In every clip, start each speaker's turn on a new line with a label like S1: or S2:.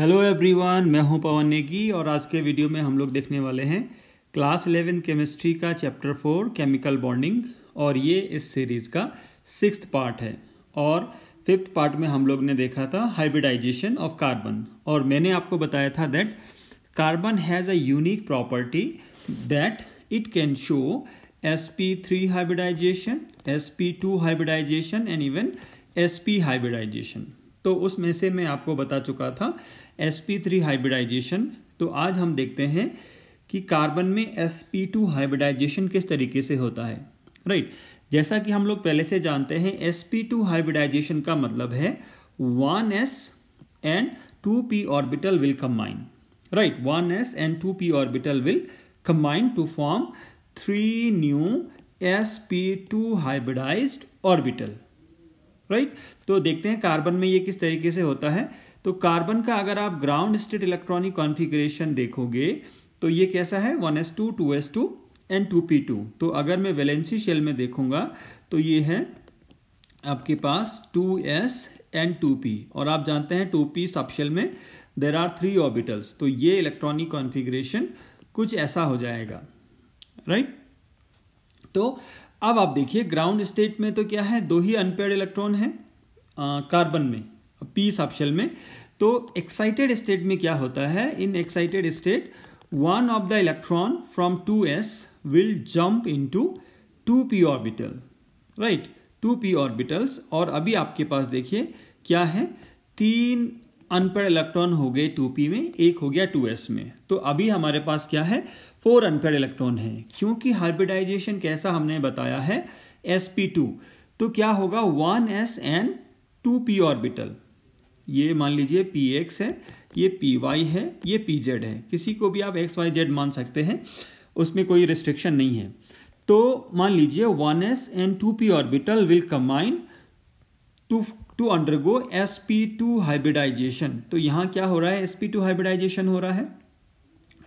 S1: Hello everyone मैं हूं पवन नेगी और आज के वीडियो में हम लोग देखने वाले हैं क्लास इलेवन केमिस्ट्री का चैप्टर फोर केमिकल बॉन्डिंग और ये इस सीरीज़ का सिक्स पार्ट है और फिफ्थ पार्ट में हम लोग ने देखा था हाइब्रिडाइजेशन ऑफ कार्बन और मैंने आपको बताया था that carbon has a unique property that it can show S P three hybridization S P two hybridization and even S P hybridisation तो उसमें से मैं आपको बता चुका था sp3 हाइब्रिडाइजेशन तो आज हम देखते हैं कि कार्बन में sp2 हाइब्रिडाइजेशन किस तरीके से होता है राइट right. जैसा कि हम लोग पहले से जानते हैं sp2 हाइब्रिडाइजेशन का मतलब है 1s and 2p orbital will combine right 1s and 2p orbital will combine to form three new sp2 hybridized orbital right तो देखते हैं कार्बन में ये किस तरीके से होता है तो कार्बन का अगर आप ग्राउंड स्टेट इलेक्ट्रॉनिक कॉन्फिग्रेशन देखोगे तो ये कैसा है one S to two S two and two P two तो अगर मैं वेलेंसी शेल में देखूंगा तो ये है आपके पास two S and two P और आप जानते हैं टू पी सब शेल में देर आर थ्री ऑर्बिटल्स तो ये इलेक्ट्रॉनिक कॉन्फिग्रेशन कुछ ऐसा हो जाएगा राइट right? तो अब आप देखिए ग्राउंड स्टेट में तो क्या है दो ही अनपेड इलेक्ट्रॉन है कार्बन में पी सब्शल में तो एक्साइटेड स्टेट में क्या होता है in excited state one of the electron from two S will jump into two P orbital right two P orbitals और अभी आपके पास देखिए क्या है तीन अनपेड इलेक्ट्रॉन हो गए टू पी में एक हो गया टू एस में तो अभी हमारे पास क्या है फोर अनपेड इलेक्ट्रॉन है क्योंकि हाइब्रिडाइजेशन कैसा हमने बताया है sp2 तो क्या होगा 1s एंड पी ऑर्बिटल ये मान लीजिए px है ये py है ये pz है किसी को भी आप एक्स वाई जेड मान सकते हैं उसमें कोई रिस्ट्रिक्शन नहीं है तो मान लीजिए 1s and P orbital will combine to to undergo S P two hybridisation तो यहाँ क्या हो रहा है एस पी टू हाइब्रिडाइजेशन हो रहा है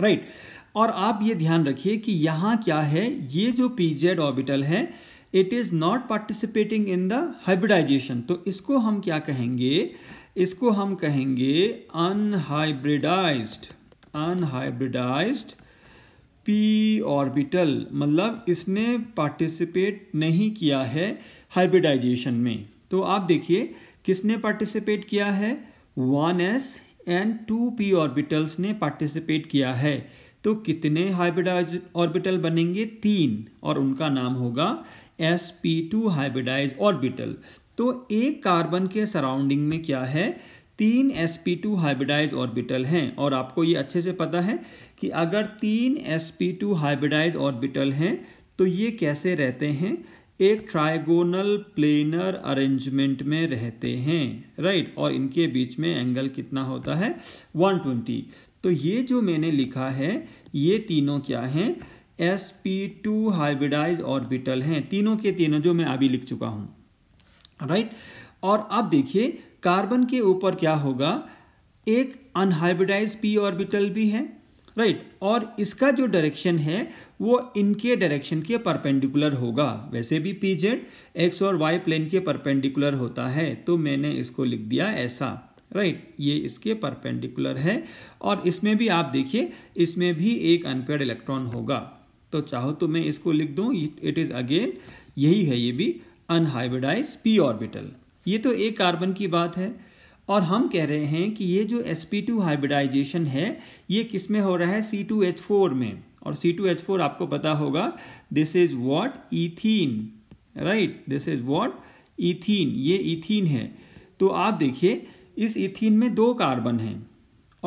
S1: राइट right. और आप ये ध्यान रखिए कि यहाँ क्या है ये जो पी जेड ऑर्बिटल है it is not participating in the hybridization तो इसको हम क्या कहेंगे इसको हम कहेंगे अनहाइब्रिडाइज्ड अनहाइब्रिडाइज पी ऑर्बिटल मतलब इसने पार्टिसिपेट नहीं किया है हाइब्रिडाइजेशन में तो आप देखिए किसने पार्टिसिपेट किया है one S and two P orbitals ने पार्टिसिपेट किया है तो कितने हाइब्रिडाइज ऑर्बिटल बनेंगे तीन और उनका नाम होगा S P two hybridize orbital तो एक कार्बन के सराउंडिंग में क्या है तीन S P two hybridize orbital हैं और आपको ये अच्छे से पता है कि अगर तीन S P two hybridize orbital हैं तो ये कैसे रहते हैं एक ट्राइगोनल प्लेनर अरेंजमेंट में रहते हैं राइट और इनके बीच में एंगल कितना होता है 120 तो ये जो मैंने लिखा है ये तीनों क्या हैं S P two hybridize orbital हैं तीनों के तीनों जो मैं अभी लिख चुका हूँ राइट और अब देखिए कार्बन के ऊपर क्या होगा एक अनहाइब्रिडाइज पी ऑर्बिटल भी है राइट right. और इसका जो डायरेक्शन है वो इनके डायरेक्शन के परपेंडिकुलर होगा वैसे भी पी जेड एक्स और वाई प्लेन के परपेंडिकुलर होता है तो मैंने इसको लिख दिया ऐसा राइट ये इसके परपेंडिकुलर है और इसमें भी आप देखिए इसमें भी एक अनपेड इलेक्ट्रॉन होगा तो चाहो तो मैं इसको लिख दूं इट इज़ अगेन यही है ये भी अनहाइब्रिडाइज पी ऑर्बिटल ये तो एक कार्बन की बात है और हम कह रहे हैं कि ये जो sp2 हाइब्रिडाइजेशन है ये किस में हो रहा है C2H4 में और C2H4 आपको पता होगा this is what ethene right this is what ethene ये इथीन है तो आप देखिए इस इथिन में दो कार्बन हैं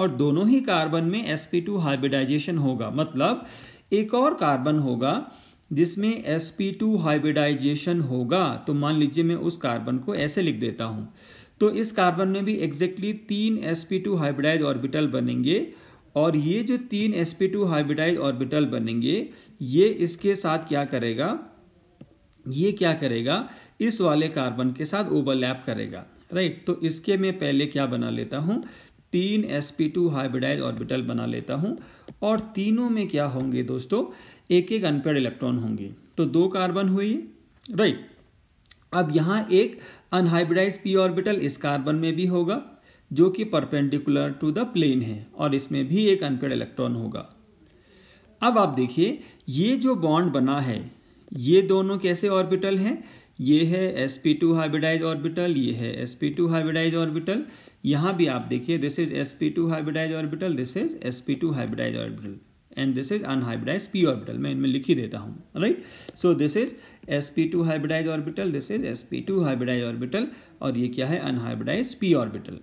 S1: और दोनों ही कार्बन में sp2 हाइब्रिडाइजेशन होगा मतलब एक और कार्बन होगा जिसमें sp2 हाइब्रिडाइजेशन होगा तो मान लीजिए मैं उस कार्बन को ऐसे लिख देता हूँ तो इस कार्बन में भी एग्जैक्टली तीन sp2 हाइब्रिडाइज ऑर्बिटल बनेंगे और ये जो तीन sp2 हाइब्रिडाइज ऑर्बिटल बनेंगे ये इसके साथ क्या करेगा ये क्या करेगा इस वाले कार्बन के साथ ओवरलैप करेगा राइट तो इसके मैं पहले क्या बना लेता हूँ तीन S P two hybridize orbital बना लेता हूँ और तीनों में क्या होंगे दोस्तों एक एक अनपेड इलेक्ट्रॉन होंगे तो दो कार्बन हुई राइट अब यहाँ एक अनहाइब्रिडाइज पी ऑर्बिटल इस कार्बन में भी होगा जो कि परपेंडिकुलर टू द प्लेन है और इसमें भी एक अनपेड इलेक्ट्रॉन होगा अब आप देखिए ये जो बॉन्ड बना है ये दोनों कैसे ऑर्बिटल हैं ये है S P two hybridize orbital ये है S P two hybridize orbital यहाँ भी आप देखिए this is S P two hybridize orbital this is S P two hybridize orbital and this is unhybridize P orbital मैं इनमें लिख ही देता हूँ right so this is S P two hybridize orbital this is S P two hybridize orbital और ये क्या है अनहाइब्रिडाइज पी ऑर्बिटल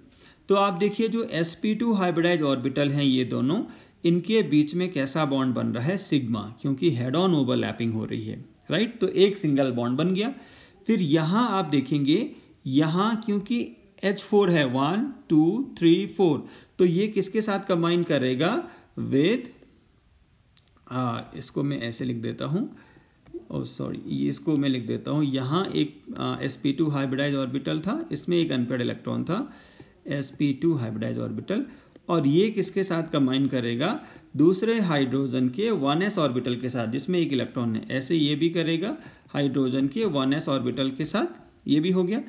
S1: तो आप देखिए जो S P two hybridize orbital हैं ये दोनों इनके बीच में कैसा बॉन्ड बन रहा है सिग्मा क्योंकि हेड ऑन ओवरलैपिंग हो रही है राइट right? तो एक सिंगल बॉन्ड बन गया फिर यहाँ आप देखेंगे यहाँ क्योंकि H4 है वन टू थ्री फोर तो ये किसके साथ कंबाइन करेगा विद इसको मैं ऐसे लिख देता हूँ ओ सॉरी इसको मैं लिख देता हूँ यहाँ एक S P two hybridize orbital था इसमें एक अनपेड इलेक्ट्रॉन था S P two hybridize orbital और ये किसके साथ कंबाइन करेगा दूसरे हाइड्रोजन के वन एस ऑर्बिटल के साथ जिसमें एक इलेक्ट्रॉन है ऐसे ये भी करेगा हाइड्रोजन के वन एस ऑर्बिटल के साथ ये भी हो गया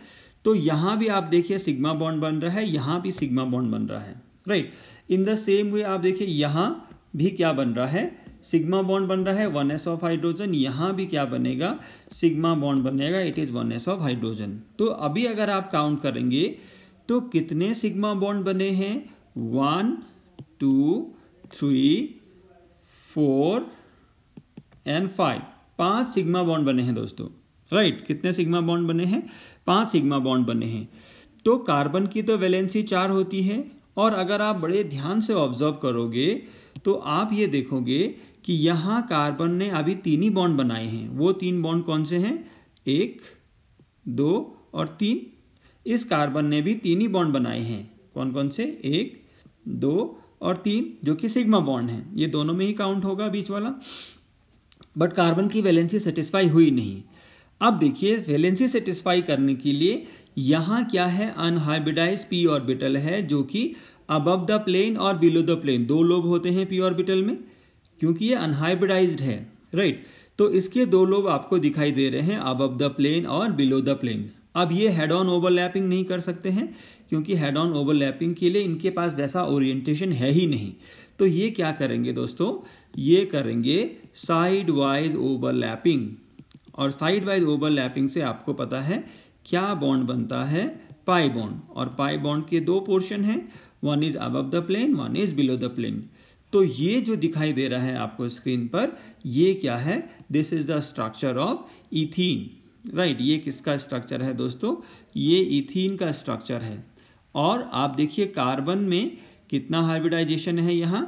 S1: तो यहां भी आप देखिए सिग्मा बॉन्ड बन रहा है यहाँ भी सिग्मा बॉन्ड बन रहा है right in the same way आप देखिए यहाँ भी क्या बन रहा है सिग्मा बॉन्ड बन रहा है वन एस ऑफ हाइड्रोजन यहाँ भी क्या बनेगा सिग्मा बॉन्ड बनेगा it is one S of hydrogen तो अभी अगर आप काउंट करेंगे तो कितने सिग्मा बॉन्ड बने हैं one two three four and five पांच सिग्मा बॉन्ड बने हैं दोस्तों राइट कितने सिग्मा बॉन्ड बने हैं पांच सिग्मा बॉन्ड बने हैं तो कार्बन की तो वैलेंसी चार होती है और अगर आप बड़े ध्यान से ऑब्जर्व करोगे तो आप ये देखोगे कि यहाँ कार्बन ने अभी तीन ही बॉन्ड बनाए हैं वो तीन बॉन्ड कौन से हैं एक दो और तीन इस कार्बन ने भी तीन ही बॉन्ड बनाए हैं कौन कौन से एक दो और तीन जो कि सिग्मा बॉन्ड है ये दोनों में ही काउंट होगा बीच वाला बट कार्बन की वैलेंसी सेटिस्फाई हुई नहीं अब देखिए वैलेंसी सेटिस्फाई करने के लिए यहाँ क्या है अनहाइब्रिडाइज पी ऑर्बिटल है जो कि अबव द प्लेन और बिलो द प्लेन दो लोब होते हैं पी ऑर्बिटल में क्योंकि ये अनहाइब्रिडाइज है राइट right? तो इसके दो लोब आपको दिखाई दे रहे हैं अबव द प्लेन और बिलो द प्लेन अब ये हेड ऑन ओवरलैपिंग नहीं कर सकते हैं क्योंकि हेड ऑन ओवरलैपिंग के लिए इनके पास वैसा ओरिएंटेशन है ही नहीं तो ये क्या करेंगे दोस्तों ये करेंगे साइड वाइज ओवरलैपिंग और साइड वाइज ओवरलैपिंग से आपको पता है क्या बॉन्ड बनता है पाई बॉन्ड और पाई बॉन्ड के दो पोर्शन हैं one is above the plane one is below the plane तो ये जो दिखाई दे रहा है आपको स्क्रीन पर ये क्या है this is the structure of ethene right ये किसका स्ट्रक्चर है दोस्तों ये इथीन का स्ट्रक्चर है और आप देखिए कार्बन में कितना हाइब्रिडाइजेशन है यहाँ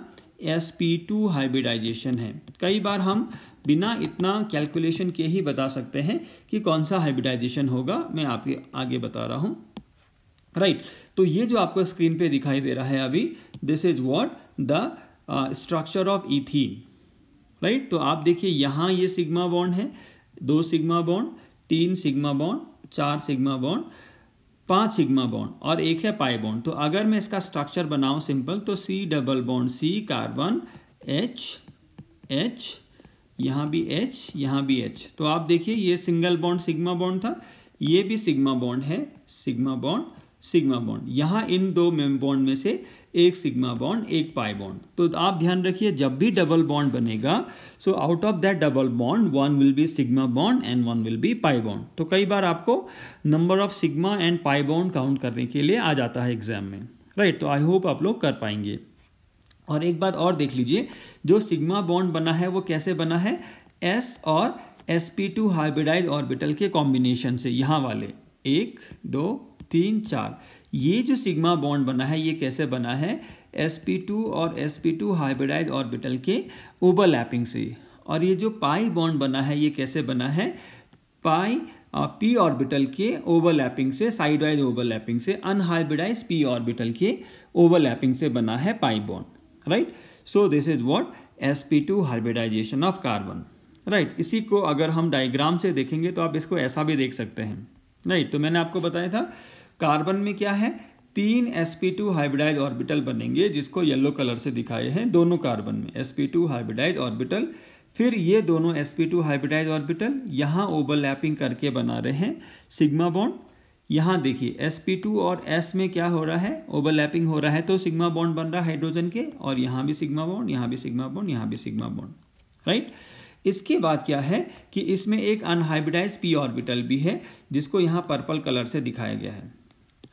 S1: एस पी टू हाइब्रिडाइजेशन है कई बार हम बिना इतना कैलकुलेशन के ही बता सकते हैं कि कौन सा हाइब्रिडाइजेशन होगा मैं आपके आगे बता रहा हूँ राइट right. तो ये जो आपको स्क्रीन पे दिखाई दे रहा है अभी this is what the structure of ethene right तो आप देखिए यहाँ ये सिग्मा बॉन्ड है दो सिग्मा बॉन्ड तीन सिग्मा बॉन्ड चार सिग्मा बॉन्ड पांच सिग्मा बॉन्ड और एक है पाई बॉन्ड तो अगर मैं इसका स्ट्रक्चर बनाऊं सिंपल तो C double bond C carbon H H यहां भी एच यहां भी एच तो आप देखिए ये सिंगल बॉन्ड सिग्मा बॉन्ड था ये भी सिग्मा बॉन्ड है सिग्मा बॉन्ड सिग्मा बॉन्ड यहां इन दो बॉन्ड में से एक सिग्मा बॉन्ड एक पाई बॉन्ड तो आप ध्यान रखिए जब भी डबल बॉन्ड बनेगा so out of that double bond one will be sigma bond and one will be pi bond तो कई बार आपको number of sigma and pi bond count करने के लिए आ जाता है एग्जाम में राइट तो आई होप आप लोग कर पाएंगे और एक बात और देख लीजिए जो सिग्मा बॉन्ड बना है वो कैसे बना है एस और S P two hybridize orbital के कॉम्बिनेशन से यहाँ वाले एक दो तीन चार ये जो सिग्मा बॉन्ड बना है ये कैसे बना है sp2 और sp2 हाइब्रिडाइज ऑर्बिटल के ओवरलैपिंग से और ये जो पाई बॉन्ड बना है ये कैसे बना है पाई पी ऑर्बिटल के ओवरलैपिंग से साइडवाइज ओवरलैपिंग से अनहाइब्रिडाइज पी ऑर्बिटल के ओवरलैपिंग से बना है pi bond right so this is what sp2 hybridization of carbon right इसी को अगर हम डायग्राम से देखेंगे तो आप इसको ऐसा भी देख सकते हैं राइट right, तो मैंने आपको बताया था कार्बन में क्या है तीन sp2 हाइब्रिडाइज ऑर्बिटल बनेंगे जिसको येलो कलर से दिखाए हैं दोनों कार्बन में sp2 हाइब्रिडाइज ऑर्बिटल फिर ये दोनों sp2 हाइब्रिडाइज ऑर्बिटल यहाँ ओवरलैपिंग करके बना रहे हैं सिग्मा बॉन्ड यहाँ देखिए sp2 और s में क्या हो रहा है ओवरलैपिंग हो रहा है तो सिग्मा बॉन्ड बन रहा है हाइड्रोजन के और यहाँ भी सिग्मा बॉन्ड यहाँ भी सिग्मा बॉन्ड यहाँ भी सिग्मा बॉन्ड राइट इसके बाद क्या है कि इसमें एक अनहाइब्रिडाइज पी ऑर्बिटल भी है जिसको यहाँ पर्पल कलर से दिखाया गया है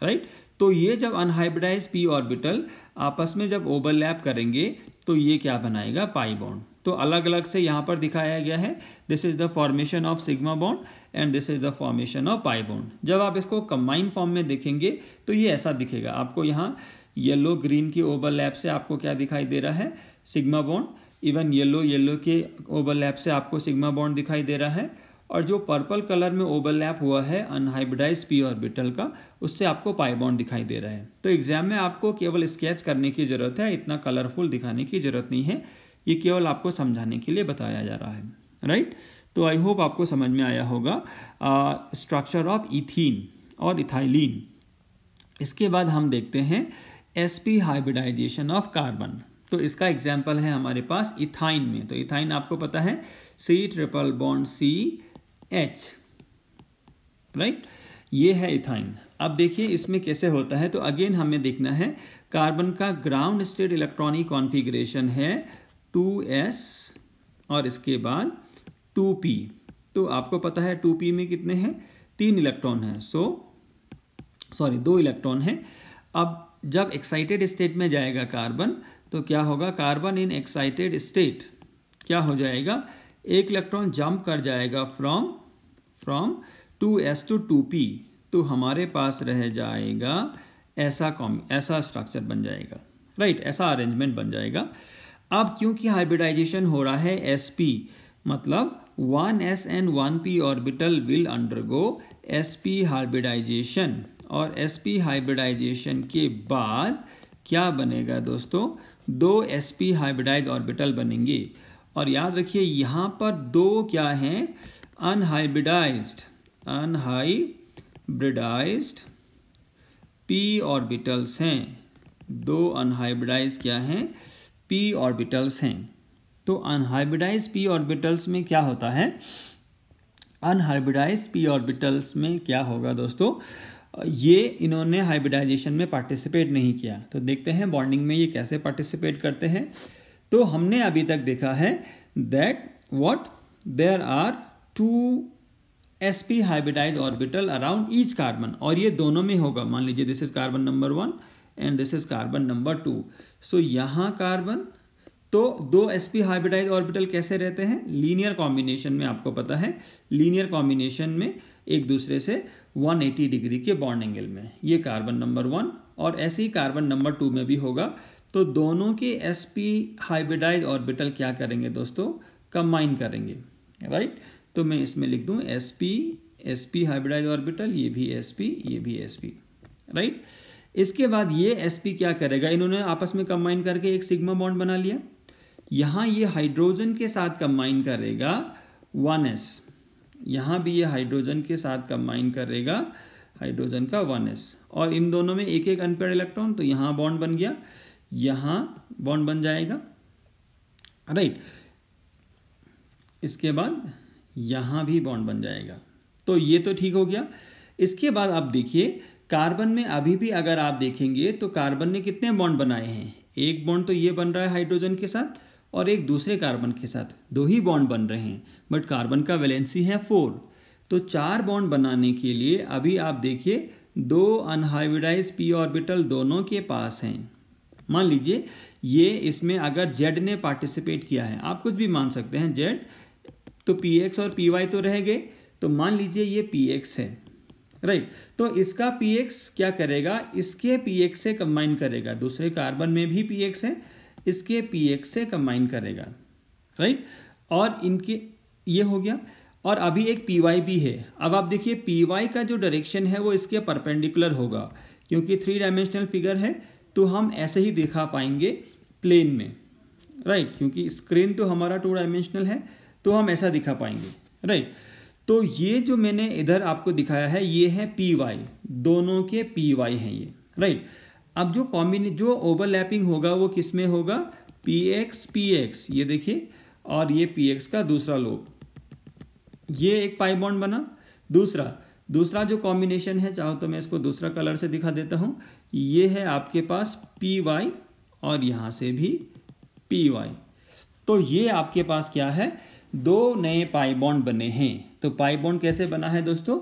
S1: राइट तो ये जब अनहाइब्रिडाइज पी ऑर्बिटल आपस में जब ओवरलैप करेंगे तो ये क्या बनाएगा पाई बॉन्ड तो अलग अलग से यहाँ पर दिखाया गया है this is the formation of sigma bond and this is the formation of pi bond जब आप इसको कंबाइन फॉर्म में देखेंगे तो ये ऐसा दिखेगा आपको यहाँ येलो ग्रीन के ओवरलैप से आपको क्या दिखाई दे रहा है sigma bond even yellow yellow के ओवरलैप से आपको सिग्मा बॉन्ड दिखाई दे रहा है और जो पर्पल कलर में ओवरलैप हुआ है अनहाइब्रिडाइज पी ऑर्बिटल का उससे आपको पाई बॉन्ड दिखाई दे रहा है तो एग्जाम में आपको केवल स्केच करने की जरूरत है इतना कलरफुल दिखाने की जरूरत नहीं है ये केवल आपको समझाने के लिए बताया जा रहा है राइट तो आई होप आपको समझ में आया होगा स्ट्रक्चर ऑफ इथीन और इथाइलिन इसके बाद हम देखते हैं S P hybridisation of carbon तो इसका एग्जाम्पल है हमारे पास इथाइन में तो इथाइन आपको पता है C triple bond C H right ये है इथाइन अब देखिए इसमें कैसे होता है तो अगेन हमें देखना है कार्बन का ग्राउंड स्टेट इलेक्ट्रॉनिक कॉन्फ़िगरेशन है 2s और इसके बाद 2p तो आपको पता है 2p में कितने हैं तीन इलेक्ट्रॉन हैं सो सॉरी दो इलेक्ट्रॉन हैं अब जब एक्साइटेड स्टेट में जाएगा कार्बन तो क्या होगा कार्बन इन एक्साइटेड स्टेट क्या हो जाएगा एक इलेक्ट्रॉन जंप कर जाएगा from from two S to two P तो हमारे पास रह जाएगा ऐसा कॉम ऐसा स्ट्रक्चर बन जाएगा राइट right, ऐसा अरेंजमेंट बन जाएगा अब क्योंकि हाइब्रिडाइजेशन हो रहा है एस पी मतलब one S and one P orbital will undergo S P hybridisation और एस पी हाइब्रिडाइजेशन के बाद क्या बनेगा दोस्तों दो एस पी हाइब्रिडाइज ऑर्बिटल बनेंगे और याद रखिए यहाँ पर दो क्या हैं अनहाइब्रिडाइज अनहाइब्रिडाइज पी ऑर्बिटल्स हैं दो अनहाइब्रिडाइज क्या हैं पी ऑर्बिटल्स हैं तो अनहाइब्रिडाइज पी ऑर्बिटल्स में क्या होता है अनहाइब्रिडाइज पी ऑर्बिटल्स में क्या होगा दोस्तों ये इन्होंने हाइब्रिडाइजेशन में पार्टिसिपेट नहीं किया तो देखते हैं बॉन्डिंग में ये कैसे पार्टिसिपेट करते हैं तो हमने अभी तक देखा है that what there are two S P hybridised orbital around each carbon और ये दोनों में होगा मान लीजिए this is carbon number one and this is carbon number two so यहाँ कार्बन तो दो एस पी हाइब्रिडाइज ऑर्बिटल कैसे रहते हैं लीनियर कॉम्बिनेशन में आपको पता है लीनियर कॉम्बिनेशन में एक दूसरे से 180 डिग्री के बॉन्ड एंगल में ये कार्बन नंबर वन और ऐसे ही कार्बन नंबर टू में भी होगा तो दोनों के एस पी हाइब्रिडाइज ऑर्बिटल क्या करेंगे दोस्तों कंबाइन करेंगे राइट right? तो मैं इसमें लिख दूँ S P S P hybridised orbital ये भी एस पी ये भी एस पी राइट इसके बाद ये एस पी क्या करेगा इन्होंने आपस में कंबाइन करके एक सिग्मा बॉन्ड बना लिया यहाँ ये हाइड्रोजन के साथ कंबाइन करेगा वन एस यहाँ भी ये हाइड्रोजन के साथ कंबाइन करेगा हाइड्रोजन का वन एस और इन दोनों में एक एक अनपेड इलेक्ट्रॉन तो यहाँ बॉन्ड बन गया यहाँ बॉन्ड बन जाएगा राइट right. इसके बाद यहाँ भी बॉन्ड बन जाएगा तो ये तो ठीक हो गया इसके बाद आप देखिए कार्बन में अभी भी अगर आप देखेंगे तो कार्बन ने कितने बॉन्ड बनाए हैं एक बॉन्ड तो ये बन रहा है हाइड्रोजन के साथ और एक दूसरे कार्बन के साथ दो ही बॉन्ड बन रहे हैं बट कार्बन का वैलेंसी है फोर तो चार बॉन्ड बनाने के लिए अभी आप देखिए दो अनहाइब्रिडाइज पी ऑर्बिटल दोनों के पास हैं मान लीजिए ये इसमें अगर जेड ने पार्टिसिपेट किया है आप कुछ भी मान सकते हैं जेड तो पी एक्स और पी वाई तो रह गए तो मान लीजिए ये पी एक्स है राइट right. तो इसका पी एक्स क्या करेगा इसके पी एक्स से कंबाइन करेगा दूसरे कार्बन में भी पी एक्स है इसके पी एक्स से कंबाइन करेगा राइट right? और इनके ये हो गया और अभी एक पी वाई भी है अब आप देखिए पी वाई का जो डायरेक्शन है वो इसके परपेंडिकुलर होगा क्योंकि थ्री डायमेंशनल फिगर है तो हम ऐसे ही दिखा पाएंगे प्लेन में राइट right? क्योंकि स्क्रीन तो हमारा टू डायमेंशनल है तो हम ऐसा दिखा पाएंगे राइट तो ये जो मैंने इधर आपको दिखाया है ये है पी वाई दोनों के पी वाई हैं ये राइट अब जो कॉम्बिने जो ओवरलैपिंग होगा वो किस में होगा पी एक्स पी एक्स ये देखिए और ये पी एक्स का दूसरा लोब ये एक पाई बॉन्ड बना दूसरा दूसरा जो कॉम्बिनेशन है चाहो तो मैं इसको दूसरा कलर से दिखा देता हूँ ये है आपके पास पी वाई और यहाँ से भी पी वाई तो ये आपके पास क्या है दो नए पाई बॉन्ड बने हैं तो पाई बॉन्ड कैसे बना है दोस्तों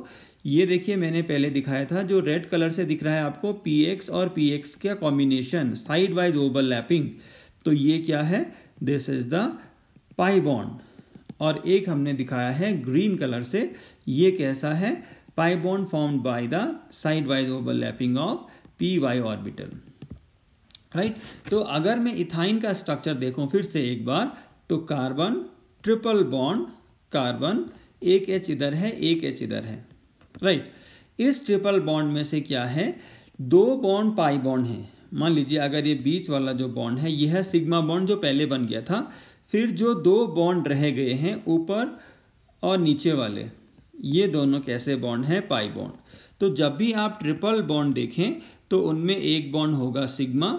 S1: ये देखिए मैंने पहले दिखाया था जो रेड कलर से दिख रहा है आपको पी एक्स और पी एक्स का कॉम्बिनेशन साइड वाइज ओवरलैपिंग तो ये क्या है this is the pi bond और एक हमने दिखाया है ग्रीन कलर से ये कैसा है pi bond form by the side wise overlapping of P Y orbital right तो अगर मैं इथाइन का स्ट्रक्चर देखूं फिर से एक बार तो कार्बन ट्रिपल बॉन्ड कार्बन एक एच इधर है एक एच इधर है राइट right. इस ट्रिपल बॉन्ड में से क्या है दो बॉन्ड पाई बॉन्ड है मान लीजिए अगर ये बीच वाला जो बॉन्ड है यह है सिग्मा बॉन्ड जो पहले बन गया था फिर जो दो बॉन्ड रह गए हैं ऊपर और नीचे वाले ये दोनों कैसे बॉन्ड हैं पाई बॉन्ड तो जब भी आप ट्रिपल बॉन्ड देखें तो उनमें एक बॉन्ड होगा सिग्मा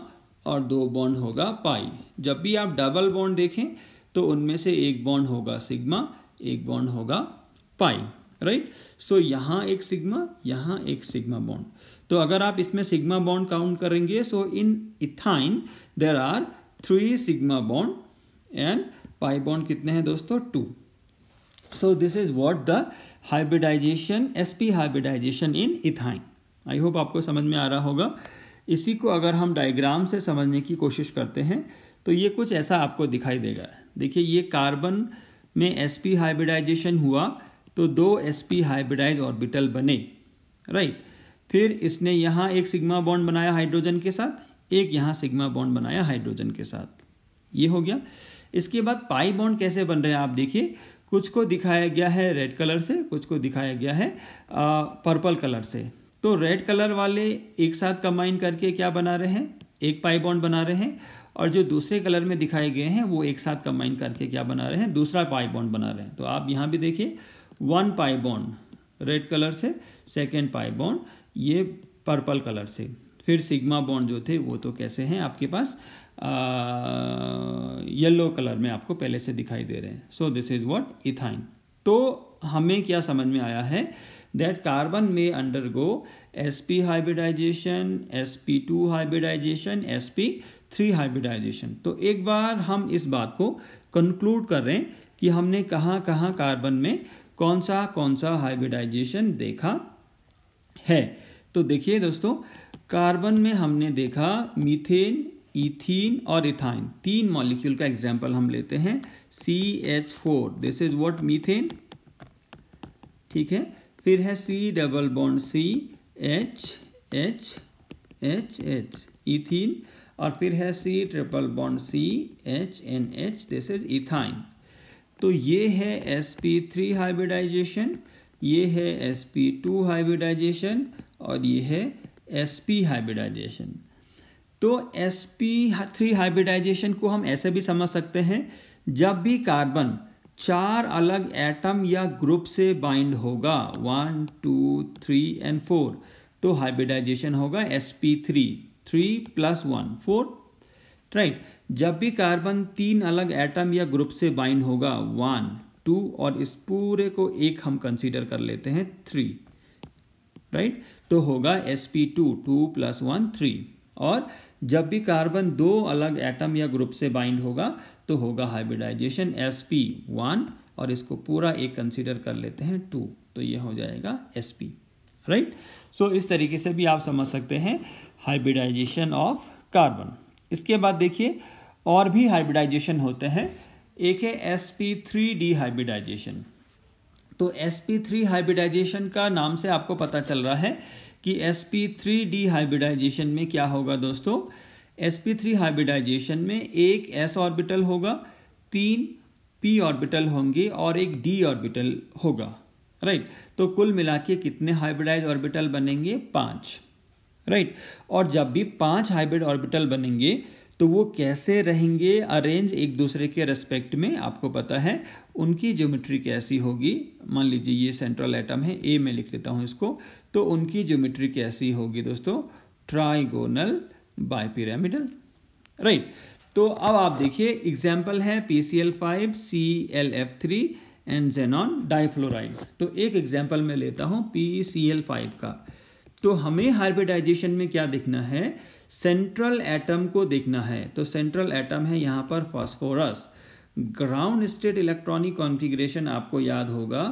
S1: और दो बॉन्ड होगा पाई जब भी आप डबल बॉन्ड देखें तो उनमें से एक बॉन्ड होगा सिग्मा एक बॉन्ड होगा पाई राइट सो यहाँ एक सिग्मा यहाँ एक सिग्मा बॉन्ड तो अगर आप इसमें सिग्मा बॉन्ड काउंट करेंगे so in ethyne there are three sigma bond and pi bond कितने हैं दोस्तों two so this is what the hybridisation S P hybridisation in ethyne I hope आपको समझ में आ रहा होगा इसी को अगर हम डायग्राम से समझने की कोशिश करते हैं तो ये कुछ ऐसा आपको दिखाई देगा देखिए ये कार्बन में एस हाइब्रिडाइजेशन हुआ तो दो एस पी हाइब्रिडाइज ऑर्बिटल बने राइट फिर इसने यहाँ एक सिग्मा बॉन्ड बनाया हाइड्रोजन के साथ एक यहाँ सिग्मा बॉन्ड बनाया हाइड्रोजन के साथ ये हो गया इसके बाद पाई बॉन्ड कैसे बन रहे हैं आप देखिए कुछ को दिखाया गया है रेड कलर से कुछ को दिखाया गया है आ, पर्पल कलर से तो रेड कलर वाले एक साथ कंबाइन करके क्या बना रहे हैं एक पाई बॉन्ड बना रहे हैं और जो दूसरे कलर में दिखाए गए हैं वो एक साथ कंबाइन करके क्या बना रहे हैं दूसरा पाई बॉन्ड बना रहे हैं तो आप यहाँ भी देखिए one pi bond red colour से सेकेंड पाई बॉन्ड ये पर्पल कलर से फिर सिग्मा बॉन्ड जो थे वो तो कैसे हैं आपके पास येलो कलर में आपको पहले से दिखाई दे रहे हैं so this is what ethyne तो हमें क्या समझ में आया है दैट कार्बन में undergo S P hybridisation S P two hybridisation S P three hybridisation तो एक बार हम इस बात को कंक्लूड कर रहे हैं कि हमने कहाँ कहाँ कार्बन में कौन सा कौन सा हाइब्रिडाइजेशन देखा है तो देखिए दोस्तों कार्बन में हमने देखा मीथेन इथीन और इथाइन तीन मॉलिक्यूल का एग्जाम्पल हम लेते हैं C H four this is what methane ठीक है फिर है C double bond C H H H H ethene और फिर है C triple bond C H and H this is ethyne तो ये है एस पी थ्री हाइब्रिडाइजेशन ये है एस पी टू हाइब्रिडाइजेशन और ये है एस पी हाइब्रिडाइजेशन तो एस पी थ्री हाइब्रिडाइजेशन को हम ऐसे भी समझ सकते हैं जब भी कार्बन चार अलग एटम या ग्रुप से बाइंड होगा one two three and four तो हाइब्रिडाइजेशन होगा S P three three plus one four right जब भी कार्बन तीन अलग एटम या ग्रुप से बाइंड होगा वन टू और इस पूरे को एक हम कंसीडर कर लेते हैं थ्री राइट तो होगा S P two two plus one three और जब भी कार्बन दो अलग एटम या ग्रुप से बाइंड होगा तो होगा हाइब्रिडाइजेशन एस पी वन और इसको पूरा एक कंसीडर कर लेते हैं टू तो ये हो जाएगा एस पी राइट सो इस तरीके से भी आप समझ सकते हैं हाइब्रिडाइजेशन ऑफ कार्बन इसके बाद देखिए और भी हाइब्रिडाइजेशन होते हैं एक है S P three D hybridisation तो एस पी थ्री हाइब्रिडाइजेशन का नाम से आपको पता चल रहा है कि S P three D hybridisation में क्या होगा दोस्तों एस पी थ्री हाइब्रिडाइजेशन में एक एस ऑर्बिटल होगा तीन पी ऑर्बिटल होंगे और एक डी ऑर्बिटल होगा राइट तो कुल मिला के कितने हाइब्रिडाइज ऑर्बिटल बनेंगे पाँच राइट और जब भी पांच हाइब्रिड ऑर्बिटल बनेंगे तो वो कैसे रहेंगे अरेंज एक दूसरे के रेस्पेक्ट में आपको पता है उनकी ज्योमेट्री कैसी होगी मान लीजिए ये सेंट्रल एटम है ए में लिख लेता हूँ इसको तो उनकी ज्योमेट्री कैसी होगी दोस्तों ट्राइगोनल बायपिरामिडल राइट तो अब आप देखिए एग्जाम्पल है P C L five C L F three and xenon difluoride तो एक एग्जाम्पल मैं लेता हूँ पी सी एल फाइव का तो हमें हाइब्रिडाइजेशन में क्या देखना है सेंट्रल एटम को देखना है तो सेंट्रल एटम है यहाँ पर phosphorus ground state electronic configuration आपको याद होगा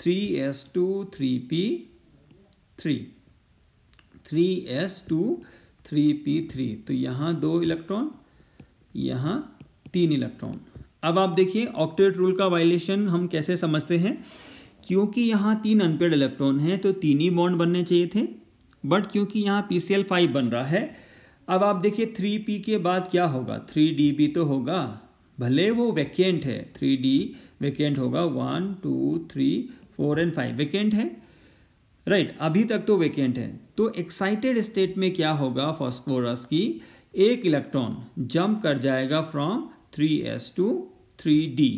S1: three S to three P three three S to three P three तो यहाँ दो इलेक्ट्रॉन यहाँ तीन इलेक्ट्रॉन अब आप देखिए ऑक्टेट रूल का वायलेशन हम कैसे समझते हैं क्योंकि यहाँ तीन अनपेड इलेक्ट्रॉन हैं तो तीन ही बॉन्ड बनने चाहिए थे बट क्योंकि यहाँ पी सी एल फाइव बन रहा है अब आप देखिए थ्री पी के बाद क्या होगा थ्री डी भी तो होगा भले वो वैकेंट है थ्री डी वैकेंट होगा one two three four and five vacant है राइट right, अभी तक तो वैकेंट है तो एक्साइटेड स्टेट में क्या होगा फॉस्फोरस की एक इलेक्ट्रॉन जंप कर जाएगा from three S to three D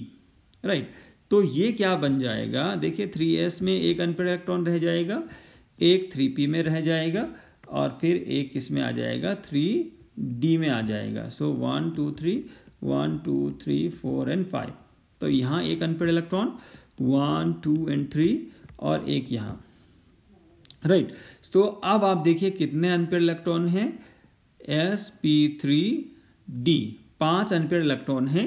S1: right तो ये क्या बन जाएगा देखिए थ्री एस में एक अनपेड इलेक्ट्रॉन रह जाएगा एक थ्री पी में रह जाएगा और फिर एक किस में आ जाएगा थ्री डी में आ जाएगा so one two three one two three four and five तो यहाँ एक unpaired electron one two and three और एक यहाँ राइट right. सो so, अब आप देखिए कितने अनपेड इलेक्ट्रॉन हैं एस पी थ्री डी पांच अनपेड इलेक्ट्रॉन हैं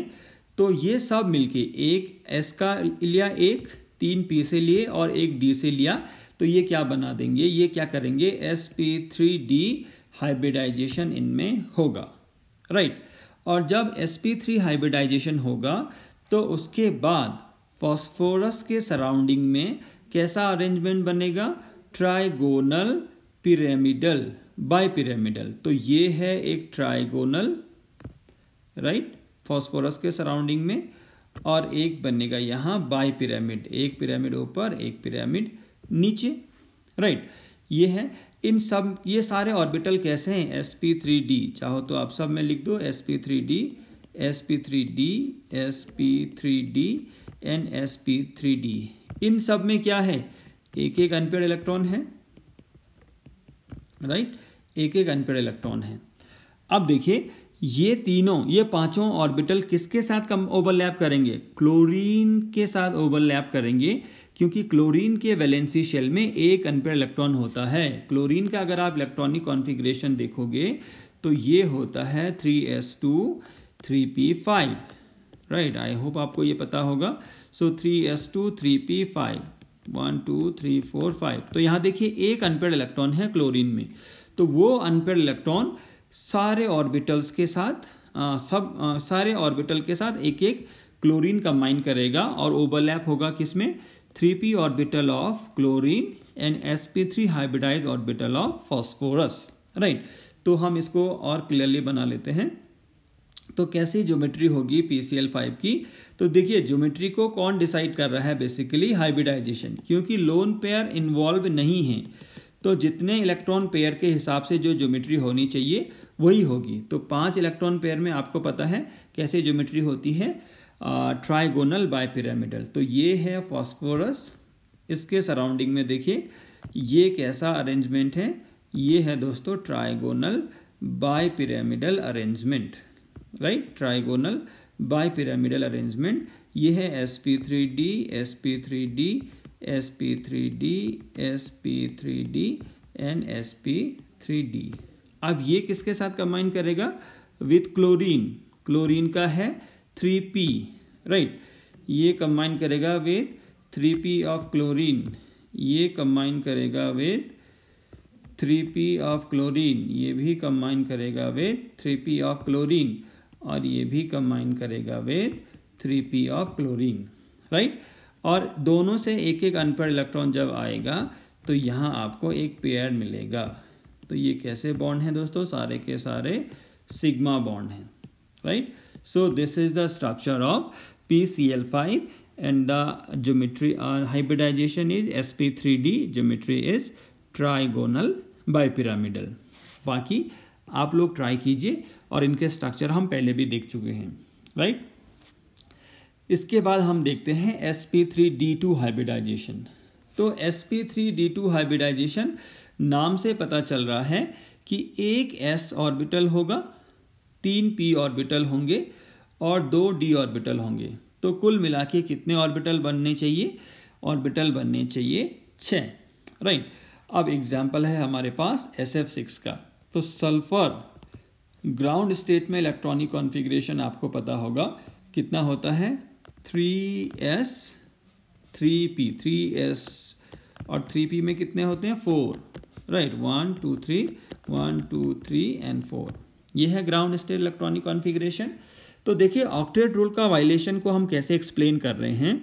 S1: तो ये सब मिलके एक एस का लिया एक तीन पी से लिए और एक डी से लिया तो ये क्या बना देंगे ये क्या करेंगे S P three D hybridisation इनमें होगा राइट right. और जब एस पी थ्री हाइब्रिडाइजेशन होगा तो उसके बाद फॉस्फोरस के सराउंडिंग में कैसा अरेंजमेंट बनेगा ट्राइगोनल पिरामिडल बाई पिरामिडल तो ये है एक ट्राइगोनल राइट फॉस्फोरस के सराउंडिंग में और एक बनेगा यहाँ बाई पिरामिड एक पिरामिड ऊपर एक पिरामिड नीचे राइट right. ये है इन सब ये सारे ऑर्बिटल कैसे हैं एस पी थ्री डी चाहो तो आप सब में लिख दो S P three D S P three D S P three D and S P three D इन सब में क्या है एक एक अनपेड इलेक्ट्रॉन है राइट right? एक एक अनपेड इलेक्ट्रॉन है अब देखिए ये तीनों ये पांचों ऑर्बिटल किसके साथ कम ओवरलैप करेंगे क्लोरीन के साथ ओवरलैप करेंगे क्योंकि क्लोरीन के वैलेंसी शेल में एक अनपेड इलेक्ट्रॉन होता है क्लोरीन का अगर आप इलेक्ट्रॉनिक कॉन्फिग्रेशन देखोगे तो ये होता है three S to three P five right I hope आपको ये पता होगा so three S to three P five one two three four five तो यहाँ देखिए एक अनपेड इलेक्ट्रॉन है क्लोरीन में तो वो अनपेड इलेक्ट्रॉन सारे ऑर्बिटल्स के साथ आ, सब आ, सारे ऑर्बिटल के साथ एक एक क्लोरीन कंबाइन करेगा और ओवरलैप होगा किसमें 3p orbital of chlorine and sp3 hybridised orbital of phosphorus right तो हम इसको और क्लियरली बना लेते हैं तो कैसी ज्योमेट्री होगी PCl5 की तो देखिए ज्योमेट्री को कौन डिसाइड कर रहा है बेसिकली हाइब्रिडाइजेशन क्योंकि लोन पेयर इन्वॉल्व नहीं है तो जितने इलेक्ट्रॉन पेयर के हिसाब से जो ज्योमेट्री होनी चाहिए वही होगी तो पांच इलेक्ट्रॉन पेयर में आपको पता है कैसे ज्योमेट्री होती है ट्राइगोनल बायपिरामिडल तो ये है फॉस्फोरस इसके सराउंडिंग में देखिए ये कैसा अरेंजमेंट है ये है दोस्तों trigonal bipyramidal arrangement right trigonal bipyramidal arrangement ये है S P three D S P three D S P three D S P three D and S P three D अब ये किसके साथ कंबाइन करेगा विथ क्लोरीन क्लोरीन का है three P right ये कंबाइन करेगा with three P of chlorine ये कंबाइन करेगा with three P of chlorine ये भी कंबाइन करेगा with three P of chlorine और ये भी कंबाइन करेगा with three P of chlorine right और दोनों से एक एक अनपेड इलेक्ट्रॉन जब आएगा तो यहाँ आपको एक पेयर मिलेगा तो ये कैसे बॉन्ड हैं दोस्तों सारे के सारे सिग्मा बॉन्ड हैं right So this is the structure of PCl5 and the geometry uh, hybridization is sp3d geometry is trigonal bipyramidal baki aap log try kijiye aur inke structure hum pehle bhi dekh chuke hain right इसके बाद हम देखते हैं S P three D two hybridisation तो S P three D two hybridisation नाम से पता चल रहा है कि एक एस ऑर्बिटल होगा तीन पी ऑर्बिटल होंगे और दो डी ऑर्बिटल होंगे तो कुल मिला के कितने ऑर्बिटल बनने चाहिए ऑर्बिटल बनने चाहिए छ राइट अब एग्जाम्पल है हमारे पास एस एफ सिक्स का तो सल्फर ग्राउंड स्टेट में इलेक्ट्रॉनिक कॉन्फ़िगरेशन आपको पता होगा कितना होता है three S three P three S और थ्री पी में कितने होते हैं four right one two three one two three and four ये है ग्राउंड स्टेट इलेक्ट्रॉनिक कॉन्फ़िगरेशन तो देखिए ऑक्टेट रूल का वायलेशन को हम कैसे एक्सप्लेन कर रहे हैं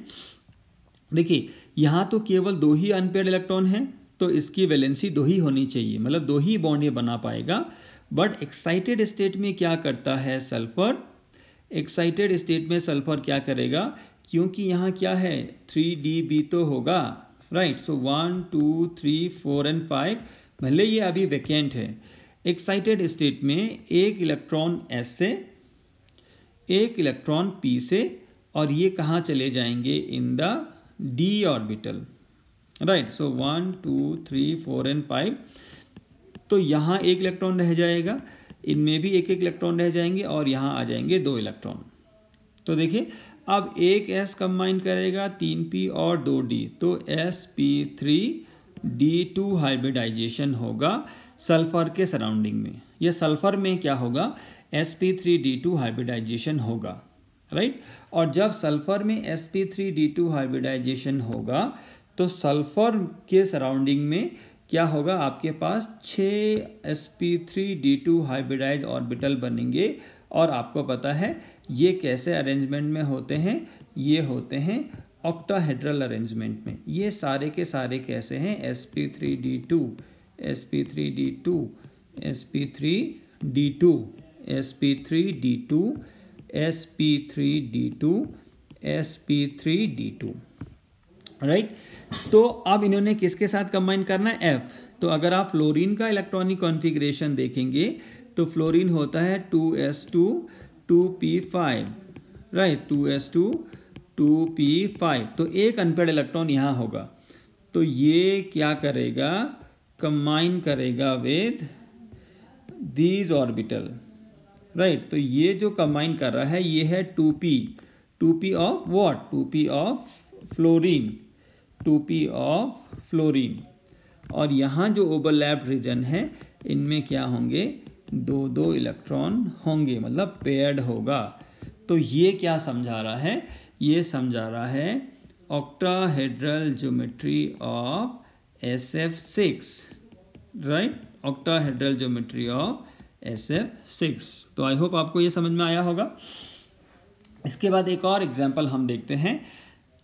S1: देखिए यहाँ तो केवल दो ही अनपेड इलेक्ट्रॉन हैं तो इसकी वैलेंसी दो ही होनी चाहिए मतलब दो ही बॉन्ड ये बना पाएगा बट एक्साइटेड स्टेट में क्या करता है सल्फर एक्साइटेड स्टेट में सल्फर क्या करेगा क्योंकि यहाँ क्या है थ्री डी बी तो होगा right so one two three four and five भले ये अभी वैकेंट है एक्साइटेड स्टेट में एक इलेक्ट्रॉन ऐसे एक इलेक्ट्रॉन पी से और ये कहाँ चले जाएंगे in the D orbital right so one two three four and five तो यहाँ एक इलेक्ट्रॉन रह जाएगा इनमें भी एक एक इलेक्ट्रॉन रह जाएंगे और यहाँ आ जाएंगे दो इलेक्ट्रॉन तो देखिए अब एक एस कंबाइन करेगा तीन पी और दो डी तो S P three D two hybridisation होगा सल्फर के सराउंडिंग में यह सल्फर में क्या होगा sp3d2 हाइब्रिडाइजेशन होगा राइट और जब सल्फर में sp3d2 हाइब्रिडाइजेशन होगा तो सल्फर के सराउंडिंग में क्या होगा आपके पास छः sp3d2 हाइब्रिडाइज ऑर्बिटल बनेंगे और आपको पता है ये कैसे अरेंजमेंट में होते हैं ये होते हैं ऑक्टाहेड्रल अरेंजमेंट में ये सारे के सारे कैसे हैं sp3d2 sp3d2 sp3d2 sp3d2 sp3d2 sp3d2 right तो अब इन्होंने किसके साथ कंबाइन करना है एफ तो अगर आप फ्लोरीन का इलेक्ट्रॉनिक कॉन्फ़िगरेशन देखेंगे तो फ्लोरीन होता है 2s2 2p5 right 2s2 2p5 तो एक अनपेड इलेक्ट्रॉन यहाँ होगा तो ये क्या करेगा कंबाइन करेगा विद दीज ऑर्बिटल राइट तो ये जो कंबाइन कर रहा है ये है two P two P of what two P of fluorine two P of fluorine और यहाँ जो ओवरलैप रीजन है इनमें क्या होंगे दो दो इलेक्ट्रॉन होंगे मतलब पेयर्ड होगा तो ये क्या समझा रहा है ये समझा रहा है octahedral geometry of S F six right octahedral geometry of S F six तो आई होप आपको ये समझ में आया होगा इसके बाद एक और एग्जाम्पल हम देखते हैं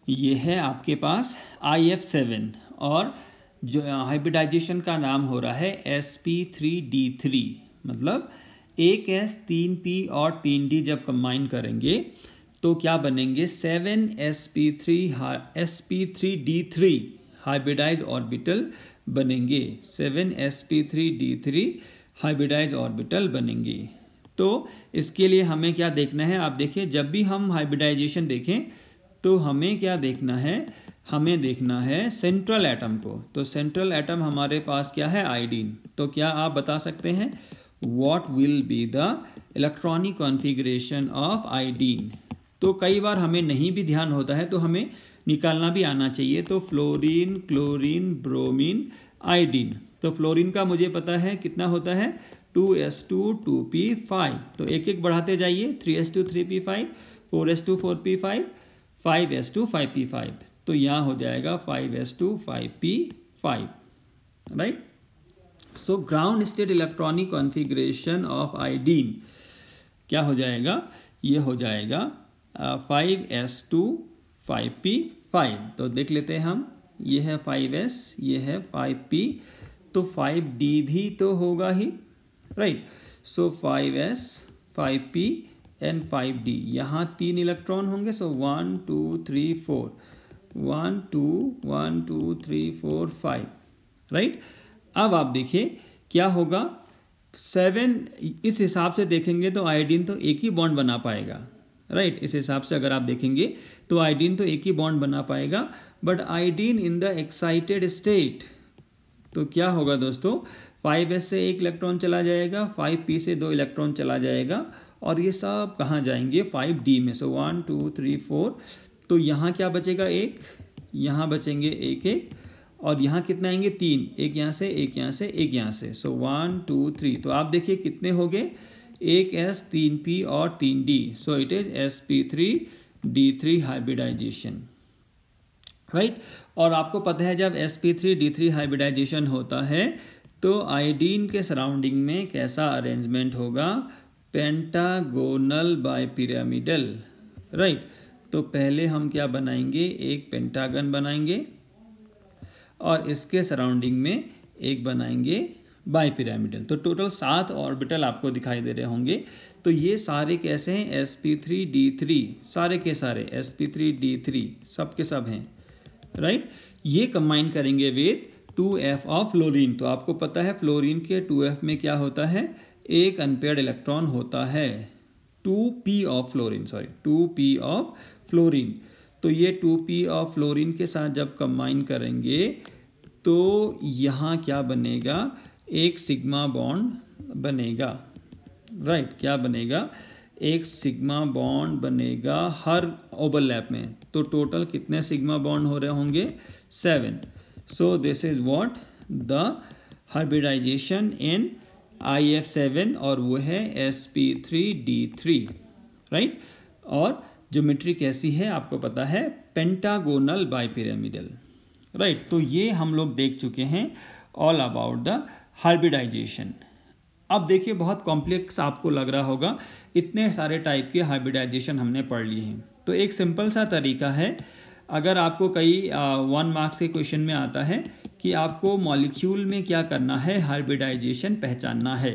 S1: ये है आपके पास आई एफ सेवन और जो हाइब्रिडाइजेशन का नाम हो रहा है S P three D three मतलब एक एस तीन पी और तीन डी जब कंबाइन करेंगे तो क्या बनेंगे seven S P three S P three D three hybridised orbital बनेंगे seven S P three D three hybridised orbital बनेंगी तो इसके लिए हमें क्या देखना है आप देखिए जब भी हम हाइब्रिडाइजेशन देखें तो हमें क्या देखना है हमें देखना है सेंट्रल एटम को तो सेंट्रल एटम हमारे पास क्या है आइडीन तो क्या आप बता सकते हैं what will be the electronic configuration of iodine तो कई बार हमें नहीं भी ध्यान होता है तो हमें निकालना भी आना चाहिए तो फ्लोरीन क्लोरीन ब्रोमीन आइडीन तो फ्लोरीन का मुझे पता है कितना होता है two S to two P five तो एक एक बढ़ाते जाइए three S to three P five four S two four P five five S two five P five तो यहाँ हो जाएगा five S two five P five right so ground state electronic configuration of iodine क्या हो जाएगा ये हो जाएगा five S two five P five तो देख लेते हैं हम ये है फाइव एस ये है फाइव पी तो फाइव डी भी तो होगा ही right so five S five P and five D यहाँ तीन इलेक्ट्रॉन होंगे so one two three four one two one two three four five right अब आप देखिए क्या होगा सेवन इस हिसाब से देखेंगे तो आयोडीन तो एक ही बॉन्ड बना पाएगा राइट right? इस हिसाब से अगर आप देखेंगे तो आयोडीन तो एक ही बॉन्ड बना पाएगा but iodine in the excited state तो क्या होगा दोस्तों फाइव एस से एक इलेक्ट्रॉन चला जाएगा फाइव पी से दो इलेक्ट्रॉन चला जाएगा और ये सब कहाँ जाएंगे फाइव डी में so one two three four तो यहाँ क्या बचेगा एक यहाँ बचेंगे एक एक और यहाँ कितने आएंगे तीन एक यहाँ से एक यहाँ से एक यहाँ से सो वन टू थ्री तो आप देखिए कितने हो गए एक एस तीन पी और तीन D so it is S P three D three hybridization right और आपको पता है जब S P three D three hybridization होता है तो आयोडीन के सराउंडिंग में कैसा अरेंजमेंट होगा पेंटागोनल बाय पिरामिडल राइट तो पहले हम क्या बनाएंगे एक पेंटागन बनाएंगे और इसके सराउंडिंग में एक बनाएंगे बाई पिरामिडल तो टोटल सात ऑर्बिटल आपको दिखाई दे रहे होंगे तो ये सारे कैसे हैं S P three D three सारे के सारे S P three D three सब के सब हैं राइट ये कंबाइन करेंगे with two F of fluorine तो आपको पता है फ्लोरीन के टू एफ में क्या होता है एक अनपेड इलेक्ट्रॉन होता है two P of fluorine sorry two P of fluorine तो ये टू पी ऑफ फ्लोरीन के साथ जब कंबाइन करेंगे तो यहाँ क्या बनेगा एक सिग्मा बॉन्ड बनेगा राइट right, क्या बनेगा एक सिग्मा बॉन्ड बनेगा हर ओवरलैप में तो टोटल कितने सिग्मा बॉन्ड हो रहे होंगे seven so this is what the hybridization in I F seven और वो है S P three D three right और ज्योमेट्री कैसी है आपको पता है पेंटागोनल बाईपिरामिडल राइट तो ये हम लोग देख चुके हैं ऑल अबाउट द हाइब्रिडाइजेशन अब देखिए बहुत कॉम्प्लेक्स आपको लग रहा होगा इतने सारे टाइप के हाइब्रिडाइजेशन हमने पढ़ लिए हैं तो एक सिंपल सा तरीका है अगर आपको कई वन मार्क्स के क्वेश्चन में आता है कि आपको मॉलिक्यूल में क्या करना है हाइब्रिडाइजेशन पहचानना है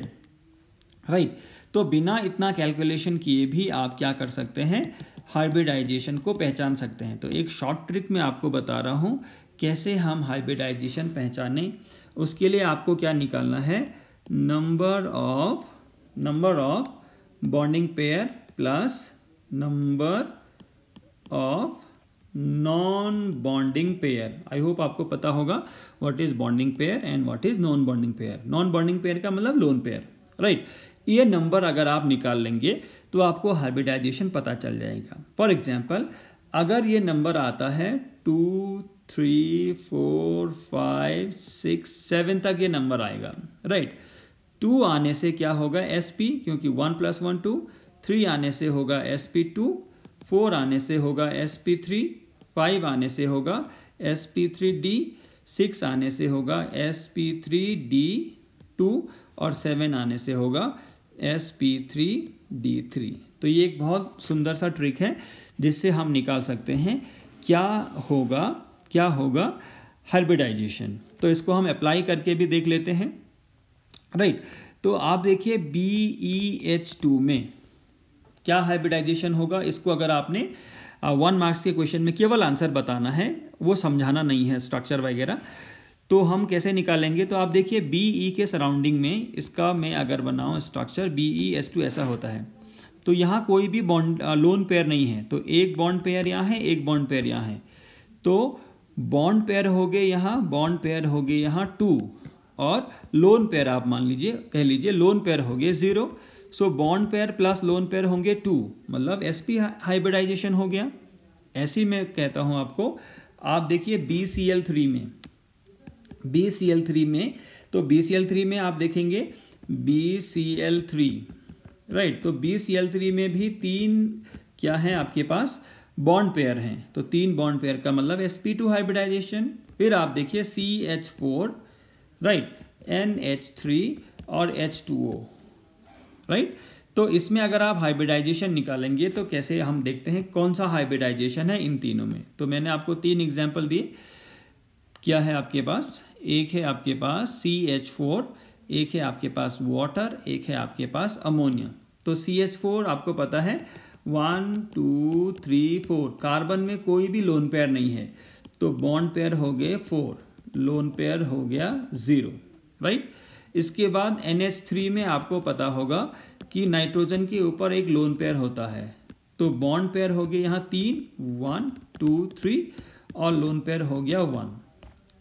S1: राइट right. तो बिना इतना कैलकुलेशन किए भी आप क्या कर सकते हैं हाइब्रिडाइजेशन को पहचान सकते हैं तो एक शॉर्ट ट्रिक मैं आपको बता रहा हूँ कैसे हम हाइब्रिडाइजेशन पहचानें उसके लिए आपको क्या निकालना है number of number of bonding pair plus number of non bonding pair I hope आपको पता होगा what is bonding pair and what is non bonding pair non bonding pair का मतलब लोन पेयर राइट ये नंबर अगर आप निकाल लेंगे तो आपको हाइब्रिडाइजेशन पता चल जाएगा फॉर एग्जाम्पल अगर ये नंबर आता है two three four five six seven तक ये नंबर आएगा राइट right? टू आने से क्या होगा एस पी क्योंकि one plus one two three आने से होगा एस पी टू फोर आने से होगा एस पी थ्री फाइव आने से होगा S P three D six आने से होगा S P three D two और सेवन आने से होगा S P three D three तो ये एक बहुत सुंदर सा ट्रिक है जिससे हम निकाल सकते हैं क्या होगा क्या होगा हर्बिडाइजेशन तो इसको हम अप्लाई करके भी देख लेते हैं राइट right. तो आप देखिए बी ई एच टू में क्या हाइब्रिडाइजेशन होगा इसको अगर आपने वन मार्क्स के क्वेश्चन में केवल आंसर बताना है वो समझाना नहीं है स्ट्रक्चर वगैरह तो हम कैसे निकालेंगे तो आप देखिए बी ई e के सराउंडिंग में इसका मैं अगर बनाऊँ structure B E S two ऐसा होता है तो यहाँ कोई भी बॉन्ड लोन पेयर नहीं है तो एक बॉन्ड पेयर यहाँ है एक बॉन्ड पेयर यहाँ है तो बॉन्ड पेयर हो गए यहाँ बॉन्ड पेयर हो गए यहाँ टू और लोन पेयर आप मान लीजिए कह लीजिए लोन पेयर हो गए zero so bond pair plus lone pair होंगे टू मतलब एस पी हाइब्रिडाइजेशन हो गया ऐसी मैं कहता हूँ आपको आप देखिए बी सी एल थ्री में बी सी एल थ्री में तो बी सी एल थ्री में आप देखेंगे B C L three right तो बी सी एल थ्री में भी तीन क्या है आपके पास बॉन्ड पेयर हैं तो तीन बॉन्ड पेयर का मतलब एस पी टू हाइब्रिडाइजेशन फिर आप देखिए C H four right N H three और एच टू ओ राइट तो इसमें अगर आप हाइब्रिडाइजेशन निकालेंगे तो कैसे हम देखते हैं कौन सा हाइब्रिडाइजेशन है इन तीनों में तो मैंने आपको तीन एग्जाम्पल दिए क्या है आपके पास एक है आपके पास सी एच फोर एक है आपके पास वाटर एक है आपके पास अमोनिया तो सी एच फोर आपको पता है one two three four carbon में कोई भी लोन पेयर नहीं है तो बॉन्ड पेयर हो गए फोर लोन पेयर हो गया ज़ीरो राइट right? इसके बाद NH3 में आपको पता होगा कि नाइट्रोजन के ऊपर एक लोन पेयर होता है तो बॉन्ड पेयर हो गए यहाँ तीन वन टू थ्री और लोन पेयर हो गया वन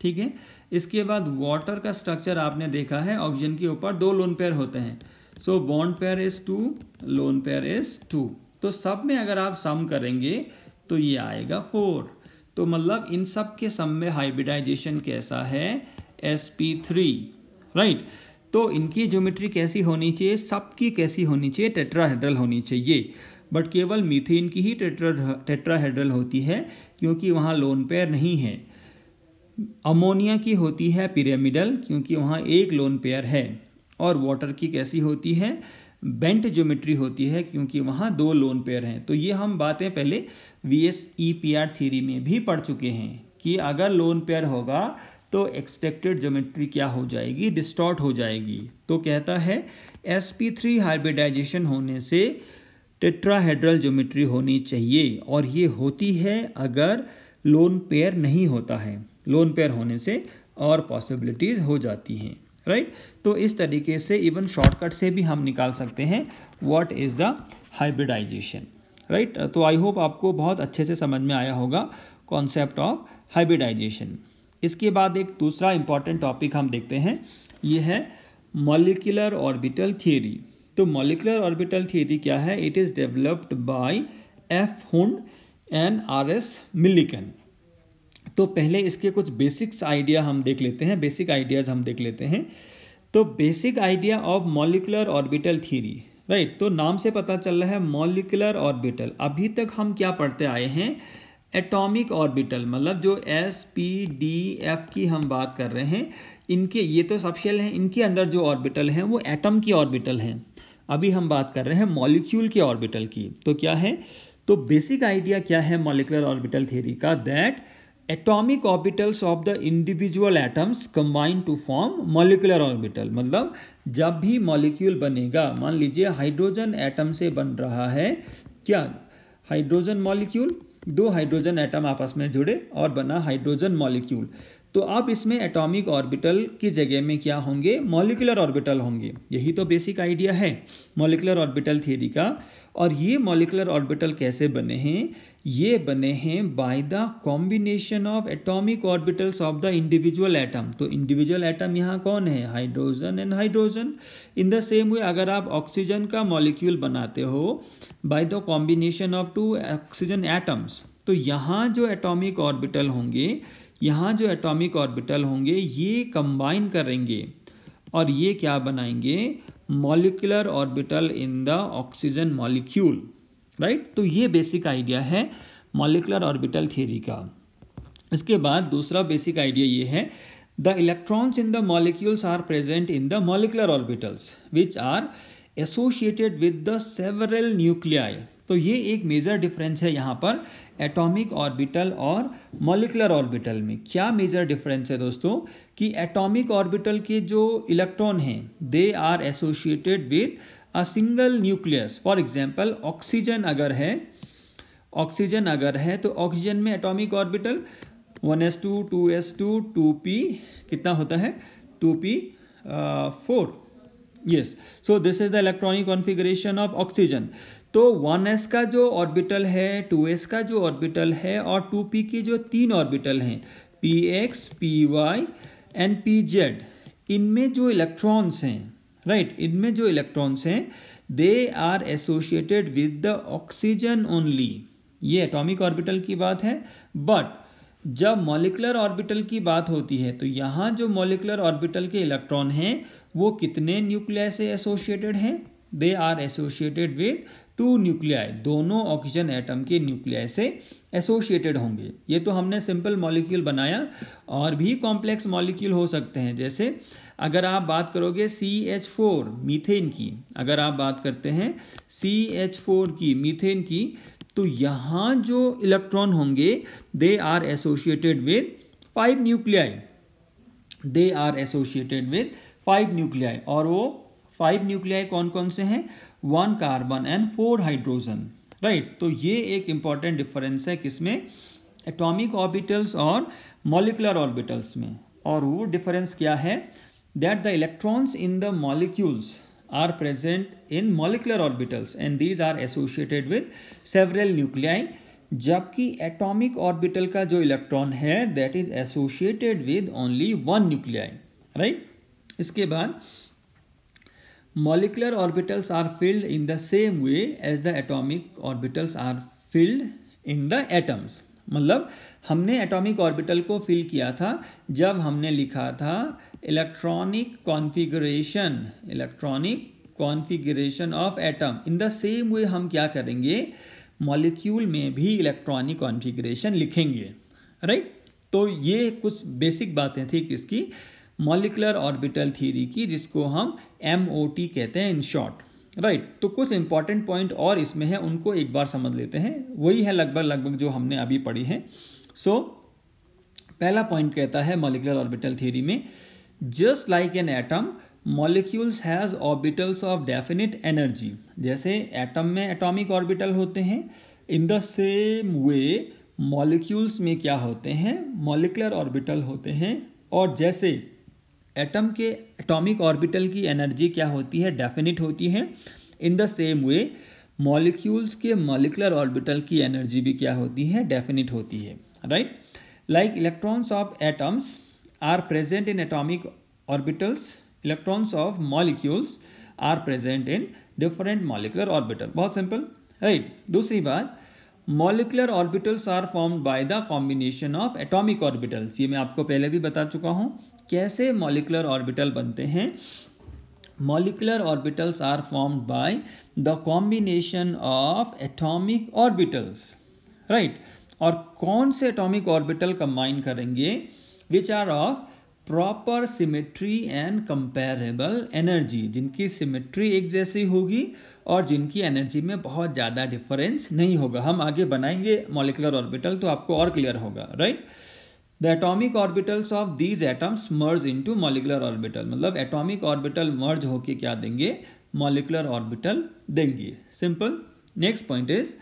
S1: ठीक है इसके बाद वाटर का स्ट्रक्चर आपने देखा है ऑक्सीजन के ऊपर दो लोन पेयर होते हैं so bond pair is two lone pair is two तो सब में अगर आप सम करेंगे तो ये आएगा फोर तो मतलब इन सब के सम में हाइब्रिडाइजेशन कैसा है थ्री राइट तो इनकी ज्योमेट्री कैसी होनी चाहिए सबकी कैसी होनी चाहिए टेट्राहेड्रल होनी चाहिए बट केवल मीथेन की ही टेट्रा टेट्राहेड्रल होती है क्योंकि वहाँ लोन पेयर नहीं है अमोनिया की होती है पिरामिडल क्योंकि वहाँ एक लोन पेयर है और वाटर की कैसी होती है बेंट ज्योमेट्री होती है क्योंकि वहाँ दो लोन पेयर हैं तो ये हम बातें पहले V S E P R theory में भी पढ़ चुके हैं कि अगर लोन पेयर होगा तो एक्सपेक्टेड ज्योमेट्री क्या हो जाएगी डिस्टॉर्ट हो जाएगी तो कहता है एस पी थ्री हाइब्रिडाइजेशन होने से टेट्राहेड्रल ज्योमेट्री होनी चाहिए और ये होती है अगर लोन पेयर नहीं होता है लोन पेयर होने से और पॉसिबिलिटीज़ हो जाती हैं राइट तो इस तरीके से इवन शॉर्टकट से भी हम निकाल सकते हैं what is the hybridization right तो आई होप आपको बहुत अच्छे से समझ में आया होगा कॉन्सेप्ट ऑफ हाइब्रिडाइजेशन इसके बाद एक दूसरा इंपॉर्टेंट टॉपिक हम देखते हैं ये है मॉलिकुलर ऑर्बिटल थियरी तो मॉलिकुलर ऑर्बिटल थियरी क्या है it is developed by F Hund and R S Mulliken तो पहले इसके कुछ बेसिक्स आइडिया हम देख लेते हैं बेसिक आइडियाज़ हम देख लेते हैं तो basic idea of molecular orbital theory right तो नाम से पता चल रहा है मॉलिकुलर ऑर्बिटल अभी तक हम क्या पढ़ते आए हैं एटॉमिक ऑर्बिटल मतलब जो एस पी डी एफ की हम बात कर रहे हैं इनके ये तो सब शेल हैं इनके अंदर जो ऑर्बिटल हैं वो एटम की ऑर्बिटल हैं अभी हम बात कर रहे हैं मॉलिक्यूल के ऑर्बिटल की तो क्या है तो बेसिक आइडिया क्या है मॉलिकुलर ऑर्बिटल थ्योरी का that atomic orbitals of the individual atoms combine to form molecular orbital मतलब जब भी मॉलिक्यूल बनेगा मान लीजिए हाइड्रोजन एटम से बन रहा है क्या हाइड्रोजन मॉलिक्यूल दो हाइड्रोजन एटम आपस में जुड़े और बना हाइड्रोजन मॉलिक्यूल तो आप इसमें एटॉमिक ऑर्बिटल की जगह में क्या होंगे मॉलिकुलर ऑर्बिटल होंगे यही तो बेसिक आइडिया है मॉलिकुलर ऑर्बिटल थियरी का और ये मॉलिकुलर ऑर्बिटल कैसे बने हैं ये बने हैं by the combination of atomic orbitals of the individual atom तो इंडिविजुअल एटम यहाँ कौन है hydrogen and hydrogen in the same way अगर आप ऑक्सीजन का मॉलिक्यूल बनाते हो by the combination of two oxygen atoms तो यहाँ जो एटॉमिक ऑर्बिटल होंगे यहाँ जो एटॉमिक ऑर्बिटल होंगे ये कंबाइन करेंगे और ये क्या बनाएंगे molecular orbital in the oxygen molecule right तो ये बेसिक आइडिया है मॉलिकुलर ऑर्बिटल थियरी का इसके बाद दूसरा बेसिक आइडिया ये है the electrons in the molecules are present in the molecular orbitals which are associated with the several nuclei तो ये एक मेजर डिफरेंस है यहाँ पर एटॉमिक ऑर्बिटल और मॉलिकुलर ऑर्बिटल में क्या मेजर डिफरेंस है दोस्तों कि एटॉमिक ऑर्बिटल के जो इलेक्ट्रॉन हैं they are associated with a single nucleus for example oxygen अगर है ऑक्सीजन अगर है तो ऑक्सीजन में atomic orbital 1s2 2s2 2p कितना होता है 2p four yes so this is the electronic configuration of oxygen तो 1s का जो ऑर्बिटल है 2s का जो ऑर्बिटल है और 2p के जो तीन ऑर्बिटल हैं px, py एंड pz इनमें जो इलेक्ट्रॉन्स हैं राइट right? इनमें जो इलेक्ट्रॉन्स हैं they are associated with the oxygen only ये एटॉमिक ऑर्बिटल की बात है बट जब मॉलिकुलर ऑर्बिटल की बात होती है तो यहाँ जो मॉलिकुलर ऑर्बिटल के इलेक्ट्रॉन हैं वो कितने न्यूक्लियाई से एसोशिएटेड हैं they are associated with two nuclei दोनों ऑक्सीजन एटम के न्यूक्लियाई से एसोशिएटेड होंगे ये तो हमने सिंपल मॉलिक्यूल बनाया और भी कॉम्प्लेक्स मॉलिक्यूल हो सकते हैं जैसे अगर आप बात करोगे सी एच फोर मीथेन की अगर आप बात करते हैं सी एच फोर की मीथेन की तो यहाँ जो इलेक्ट्रॉन होंगे they are associated with five nuclei they are associated with five nuclei और वो फाइव न्यूक्लियाई कौन कौन से हैं one carbon and four hydrogen right तो ये एक इंपॉर्टेंट डिफरेंस है किसमें एटॉमिक ऑर्बिटल्स और मॉलिकुलर ऑर्बिटल्स में और वो डिफरेंस क्या है that the electrons in the molecules are present in molecular orbitals and these are associated with several nuclei जबकि atomic orbital का जो electron है that is associated with only one nuclei, right? इसके बाद molecular orbitals are filled in the same way as the atomic orbitals are filled in the atoms मतलब हमने atomic orbital को fill किया था जब हमने लिखा था electronic configuration electronic configuration of atom in the same way हम क्या करेंगे मॉलिक्यूल में भी इलेक्ट्रॉनिक कॉन्फ़िगरेशन लिखेंगे राइट तो ये कुछ बेसिक बातें थी किसकी मॉलिकुलर ऑर्बिटल थीरी की जिसको हम एम कहते हैं इन शॉर्ट राइट right. तो कुछ इंपॉर्टेंट पॉइंट और इसमें है उनको एक बार समझ लेते हैं वही है लगभग लगभग जो हमने अभी पढ़ी है सो so, पहला पॉइंट कहता है मॉलिकुलर ऑर्बिटल थ्योरी में just like an atom molecules has orbitals of definite energy जैसे एटम में एटॉमिक ऑर्बिटल होते हैं in the same way molecules में क्या होते हैं मॉलिकुलर ऑर्बिटल होते हैं और जैसे एटम के एटॉमिक ऑर्बिटल की एनर्जी क्या होती है डेफिनेट होती है in the same way molecules के मॉलिकुलर ऑर्बिटल की एनर्जी भी क्या होती है डेफिनेट होती है right like electrons of atoms are present in atomic orbitals electrons of molecules are present in different molecular orbital बहुत सिंपल राइट दूसरी बात molecular orbitals are formed by the combination of atomic orbitals ये मैं आपको पहले भी बता चुका हूँ कैसे मॉलिकुलर ऑर्बिटल बनते हैं molecular orbitals are formed by the combination of atomic orbitals right और कौन से एटॉमिक ऑर्बिटल कंबाइन करेंगे which are of proper symmetry and comparable energy जिनकी सिमेट्री एक जैसी होगी और जिनकी एनर्जी में बहुत ज़्यादा डिफरेंस नहीं होगा हम आगे बनाएंगे मॉलिकुलर ऑर्बिटल तो आपको और क्लियर होगा right right? The atomic orbitals of these atoms merge into molecular orbital मतलब एटॉमिक ऑर्बिटल मर्ज होके क्या देंगे मॉलिकुलर ऑर्बिटल देंगे simple next point is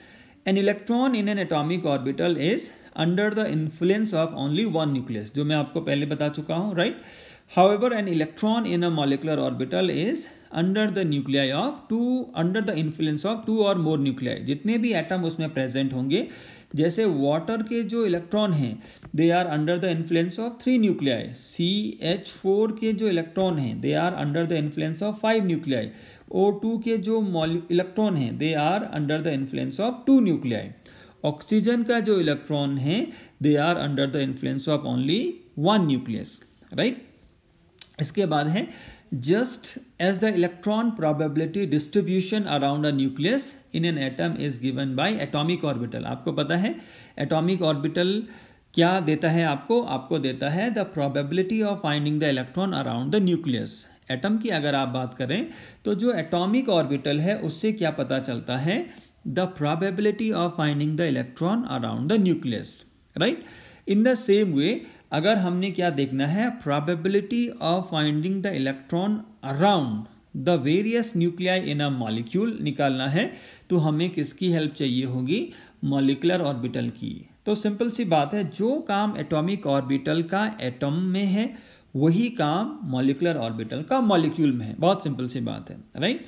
S1: an electron in an atomic orbital is under the influence of only one nucleus जो मैं आपको पहले बता चुका हूँ right however an electron in a molecular orbital is under the nuclei of two under the influence of to और more nuclei जितने भी एटम उसमें प्रेजेंट होंगे जैसे वाटर के जो इलेक्ट्रॉन हैं they are under the influence of three nuclei C H four के जो इलेक्ट्रॉन हैं they are under the influence of five nuclei O two के जो इलेक्ट्रॉन हैं they are under the influence of two nuclei oxygen का जो electron है they are under the influence of only one nucleus right इसके बाद है just as the electron probability distribution around a nucleus in an atom is given by atomic orbital आपको पता है atomic orbital क्या देता है आपको आपको देता है the probability of finding the electron around the nucleus atom की अगर आप बात करें तो जो एटॉमिक ऑर्बिटल है उससे क्या पता चलता है the probability of finding the electron around the nucleus right in the same way अगर हमने क्या देखना है probability of finding the electron around the various nuclei in a molecule निकालना है तो हमें किसकी हेल्प चाहिए होगी मॉलिकुलर ऑर्बिटल की तो सिंपल सी बात है जो काम एटॉमिक ऑर्बिटल का एटम में है वही काम मॉलिकुलर ऑर्बिटल का मॉलिक्यूल में है बहुत सिंपल सी बात है right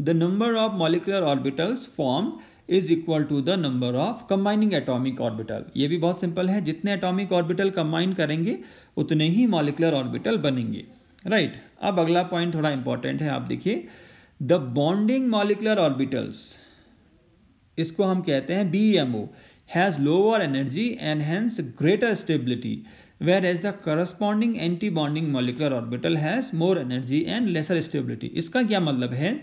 S1: the number of molecular orbitals form is equal to the number of combining atomic orbital ये भी बहुत सिंपल है जितने एटॉमिक ऑर्बिटल कंबाइन करेंगे उतने ही मॉलिकुलर ऑर्बिटल बनेंगे राइट right. अब अगला पॉइंट थोड़ा इंपॉर्टेंट है आप देखिए द बॉन्डिंग मॉलिकुलर ऑर्बिटल्स इसको हम कहते हैं B M O has lower energy and hence greater stability whereas the corresponding anti bonding molecular orbital has more energy and lesser stability इसका क्या मतलब है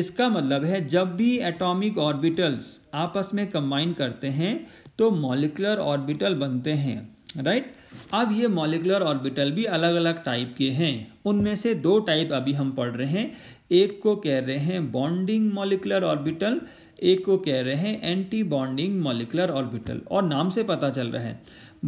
S1: इसका मतलब है जब भी एटॉमिक ऑर्बिटल्स आपस में कंबाइन करते हैं तो मॉलिकुलर ऑर्बिटल बनते हैं राइट अब ये मॉलिकुलर ऑर्बिटल भी अलग अलग टाइप के हैं उनमें से दो टाइप अभी हम पढ़ रहे हैं एक को कह रहे हैं बॉन्डिंग मॉलिकुलर ऑर्बिटल एक को कह रहे हैं एंटी बॉन्डिंग मॉलिकुलर ऑर्बिटल और नाम से पता चल रहा है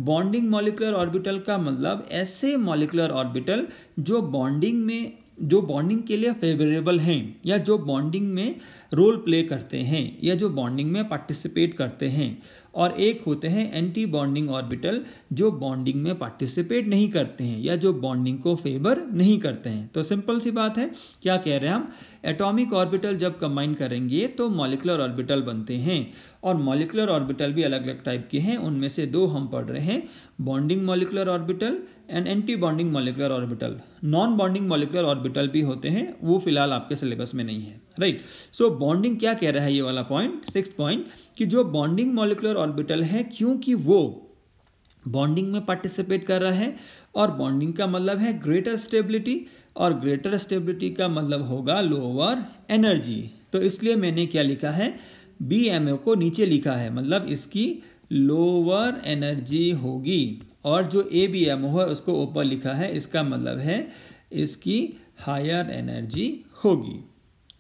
S1: बॉन्डिंग मॉलिकुलर ऑर्बिटल का मतलब ऐसे मॉलिकुलर ऑर्बिटल जो बॉन्डिंग में जो बॉन्डिंग के लिए फेवरेबल हैं या जो बॉन्डिंग में रोल प्ले करते हैं या जो बॉन्डिंग में पार्टिसिपेट करते हैं और एक होते हैं एंटी बॉन्डिंग ऑर्बिटल जो बॉन्डिंग में पार्टिसिपेट नहीं करते हैं या जो बॉन्डिंग को फेवर नहीं करते हैं तो सिंपल सी बात है क्या कह रहे हैं हम एटॉमिक ऑर्बिटल जब कंबाइन करेंगे तो मॉलिकुलर ऑर्बिटल बनते हैं और मॉलिकुलर ऑर्बिटल भी अलग अलग टाइप के हैं उनमें से दो हम पढ़ रहे हैं bonding molecular orbital and anti bonding molecular orbital non bonding molecular orbital भी होते हैं वो फिलहाल आपके सिलेबस में नहीं है राइट सो बॉन्डिंग क्या कह रहा है ये वाला पॉइंट सिक्स पॉइंट कि जो बॉन्डिंग मॉलिकुलर ऑर्बिटल है क्योंकि वो बॉन्डिंग में पार्टिसिपेट कर रहा है और बॉन्डिंग का मतलब है ग्रेटर स्टेबिलिटी और ग्रेटर स्टेबिलिटी का मतलब होगा लोअर एनर्जी तो इसलिए मैंने क्या लिखा है बी एम ओ को नीचे लिखा है मतलब इसकी लोअर एनर्जी होगी और जो ए बी एम ओ है उसको ऊपर लिखा है इसका मतलब है इसकी हायर एनर्जी होगी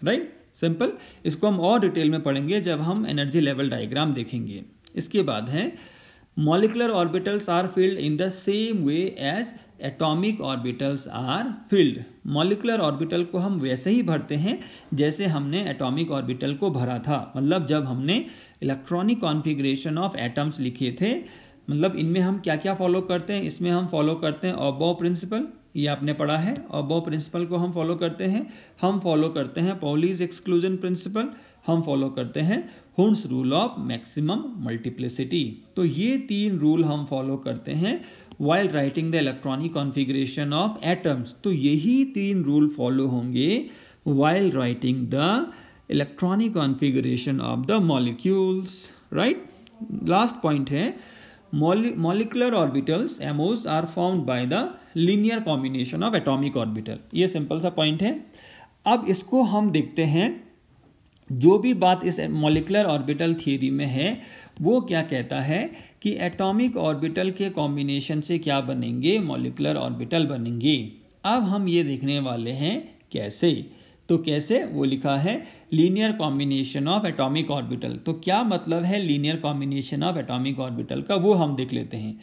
S1: राइट सिंपल इसको हम और डिटेल में पढ़ेंगे जब हम एनर्जी लेवल डायग्राम देखेंगे इसके बाद है molecular orbitals are filled in the same way as atomic orbitals are filled molecular orbital को हम वैसे ही भरते हैं जैसे हमने एटॉमिक ऑर्बिटल को भरा था मतलब जब हमने इलेक्ट्रॉनिक कॉन्फिग्रेशन ऑफ एटम्स लिखे थे मतलब इनमें हम क्या क्या फॉलो करते हैं इसमें हम फॉलो करते हैं ओबो प्रिंसिपल ये आपने पढ़ा है ओबो प्रिंसिपल को हम फॉलो करते हैं हम फॉलो करते हैं पॉलीज एक्सक्लूजन प्रिंसिपल हम फॉलो करते हैं हुस रूल ऑफ मैक्सिमम मल्टीप्लिसिटी तो ये तीन रूल हम फॉलो करते हैं while writing the electronic configuration of atoms तो यही तीन रूल फॉलो होंगे while writing the electronic configuration of the molecules right last point है molecular orbitals MOs are formed by the linear combination of atomic orbital ये simple सा point है अब इसको हम देखते हैं जो भी बात इस मोलिकुलर ऑर्बिटल थियरी में है वो क्या कहता है कि एटॉमिक ऑर्बिटल के कॉम्बिनेशन से क्या बनेंगे मॉलिकुलर ऑर्बिटल बनेंगे अब हम ये देखने वाले हैं कैसे तो कैसे वो लिखा है linear combination of atomic orbital तो क्या मतलब है linear combination of atomic orbital का वो हम देख लेते हैं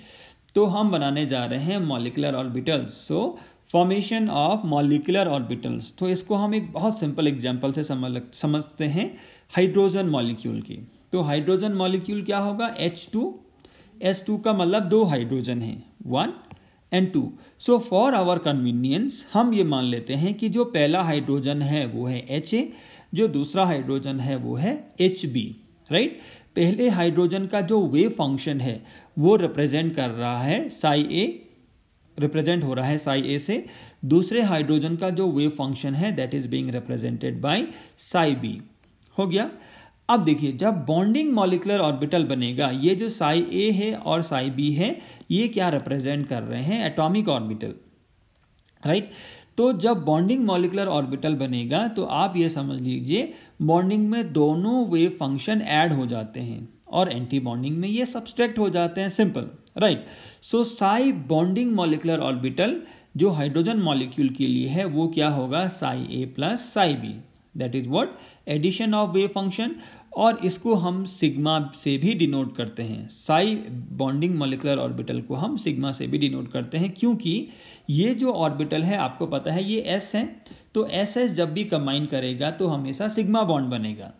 S1: तो हम बनाने जा रहे हैं molecular orbitals so formation of molecular orbitals तो इसको हम एक बहुत सिंपल एग्जाम्पल से समझ समझते हैं हाइड्रोजन मॉलिक्यूल की तो हाइड्रोजन मॉलिक्यूल क्या होगा एच टू एच टू का मतलब दो हाइड्रोजन है one and two so for our convenience हम ये मान लेते हैं कि जो पहला हाइड्रोजन है वो है एच ए जो दूसरा हाइड्रोजन है वो है एच बी राइट पहले हाइड्रोजन का जो वेव फंक्शन है वो रिप्रेजेंट कर रहा है साई ए रिप्रेजेंट हो रहा है साई ए से दूसरे हाइड्रोजन का जो वेव फंक्शन है that is being represented by psi B हो गया अब देखिए जब बॉन्डिंग मॉलिकुलर ऑर्बिटल बनेगा ये जो साई ए है और साई बी है ये क्या रिप्रेजेंट कर रहे हैं एटॉमिक ऑर्बिटल राइट तो जब बॉन्डिंग मॉलिकुलर ऑर्बिटल बनेगा तो आप ये समझ लीजिए बॉन्डिंग में दोनों वे फंक्शन ऐड हो जाते हैं और एंटी बॉन्डिंग में ये सब्सट्रैक्ट हो जाते हैं simple right so psi bonding molecular orbital जो हाइड्रोजन मॉलिक्यूल के लिए है वो क्या होगा psi A plus psi B that is what addition of wave function और इसको हम सिग्मा से भी डिनोट करते हैं साई बॉन्डिंग मोलिकुलर ऑर्बिटल को हम सिग्मा से भी डिनोट करते हैं क्योंकि ये जो ऑर्बिटल है आपको पता है ये एस है तो एस एस जब भी कंबाइन करेगा तो हमेशा सिग्मा बॉन्ड बनेगा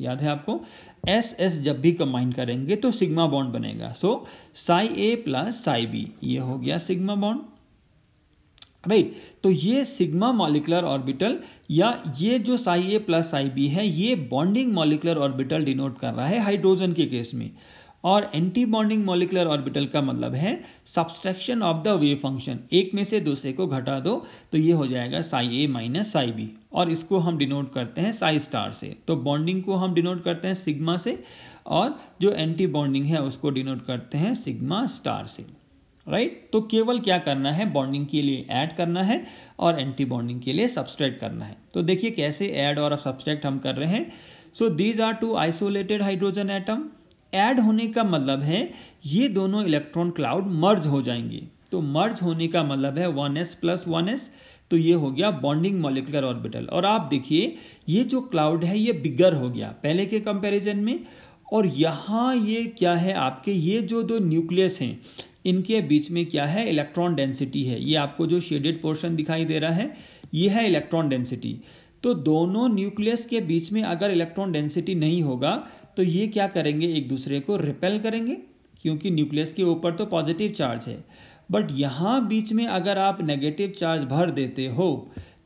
S1: याद है आपको एस एस जब भी कंबाइन करेंगे तो सिग्मा बॉन्ड बनेगा so psi A plus psi B ये हो गया सिग्मा बॉन्ड राइट तो ये सिग्मा मॉलिकुलर ऑर्बिटल या ये जो psi A plus psi B है ये बॉन्डिंग मॉलिकुलर ऑर्बिटल डिनोट कर रहा है हाइड्रोजन के केस में और एंटी बॉन्डिंग मॉलिकुलर ऑर्बिटल का मतलब है subtraction of the wave function एक में से दूसरे को घटा दो तो ये हो जाएगा psi A minus psi B और इसको हम डिनोट करते हैं साई स्टार से तो बॉन्डिंग को हम डिनोट करते हैं सिग्मा से और जो एंटी बॉन्डिंग है उसको डिनोट करते हैं सिग्मा स्टार से राइट तो केवल क्या करना है बॉन्डिंग के लिए ऐड करना है और एंटी बॉन्डिंग के लिए सब्सट्रैक्ट करना है तो देखिए कैसे ऐड और सब्सट्रैक्ट हम कर रहे हैं so these are two isolated hydrogen atom add होने का मतलब है ये दोनों इलेक्ट्रॉन क्लाउड मर्ज हो जाएंगे तो मर्ज होने का मतलब है one s plus one s तो ये हो गया बॉन्डिंग मॉलिकुलर ऑर्बिटल और आप देखिए ये जो क्लाउड है ये बिगर हो गया पहले के कंपैरिजन में और यहाँ ये क्या है आपके ये जो दो न्यूक्लियस हैं इनके बीच में क्या है इलेक्ट्रॉन डेंसिटी है ये आपको जो शेडेड पोर्शन दिखाई दे रहा है ये है इलेक्ट्रॉन डेंसिटी तो दोनों न्यूक्लियस के बीच में अगर इलेक्ट्रॉन डेंसिटी नहीं होगा तो ये क्या करेंगे एक दूसरे को रिपेल करेंगे क्योंकि न्यूक्लियस के ऊपर तो पॉजिटिव चार्ज है बट यहाँ बीच में अगर आप नेगेटिव चार्ज भर देते हो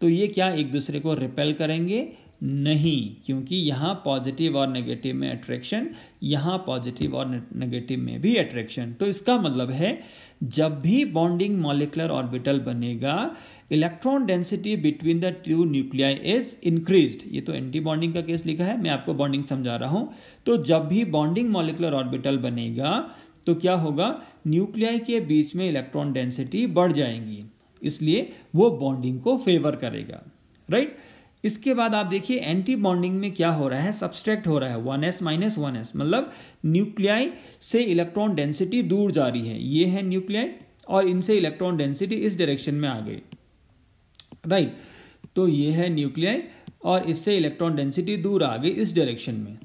S1: तो ये क्या एक दूसरे को रिपेल करेंगे नहीं क्योंकि यहाँ पॉजिटिव और नेगेटिव में अट्रैक्शन यहाँ पॉजिटिव और नेगेटिव में भी अट्रैक्शन तो इसका मतलब है जब भी बॉन्डिंग मॉलिकुलर ऑर्बिटल बनेगा electron density between the two nuclei is increased ये तो एंटी बॉन्डिंग का केस लिखा है मैं आपको बॉन्डिंग समझा रहा हूँ तो जब भी बॉन्डिंग मॉलिकुलर ऑर्बिटल बनेगा तो क्या होगा न्यूक्लियाई के बीच में इलेक्ट्रॉन डेंसिटी बढ़ जाएंगी इसलिए वो बॉन्डिंग को फेवर करेगा राइट right? इसके बाद आप देखिए एंटी बॉन्डिंग में क्या हो रहा है सब्सट्रैक्ट हो रहा है one s minus one s मतलब न्यूक्लियाई से इलेक्ट्रॉन डेंसिटी दूर जा रही है ये है न्यूक्लियाई और इनसे इलेक्ट्रॉन डेंसिटी इस डायरेक्शन में आ गई राइट तो ये है न्यूक्लियाई और इससे इलेक्ट्रॉन डेंसिटी दूर आ गई इस डायरेक्शन में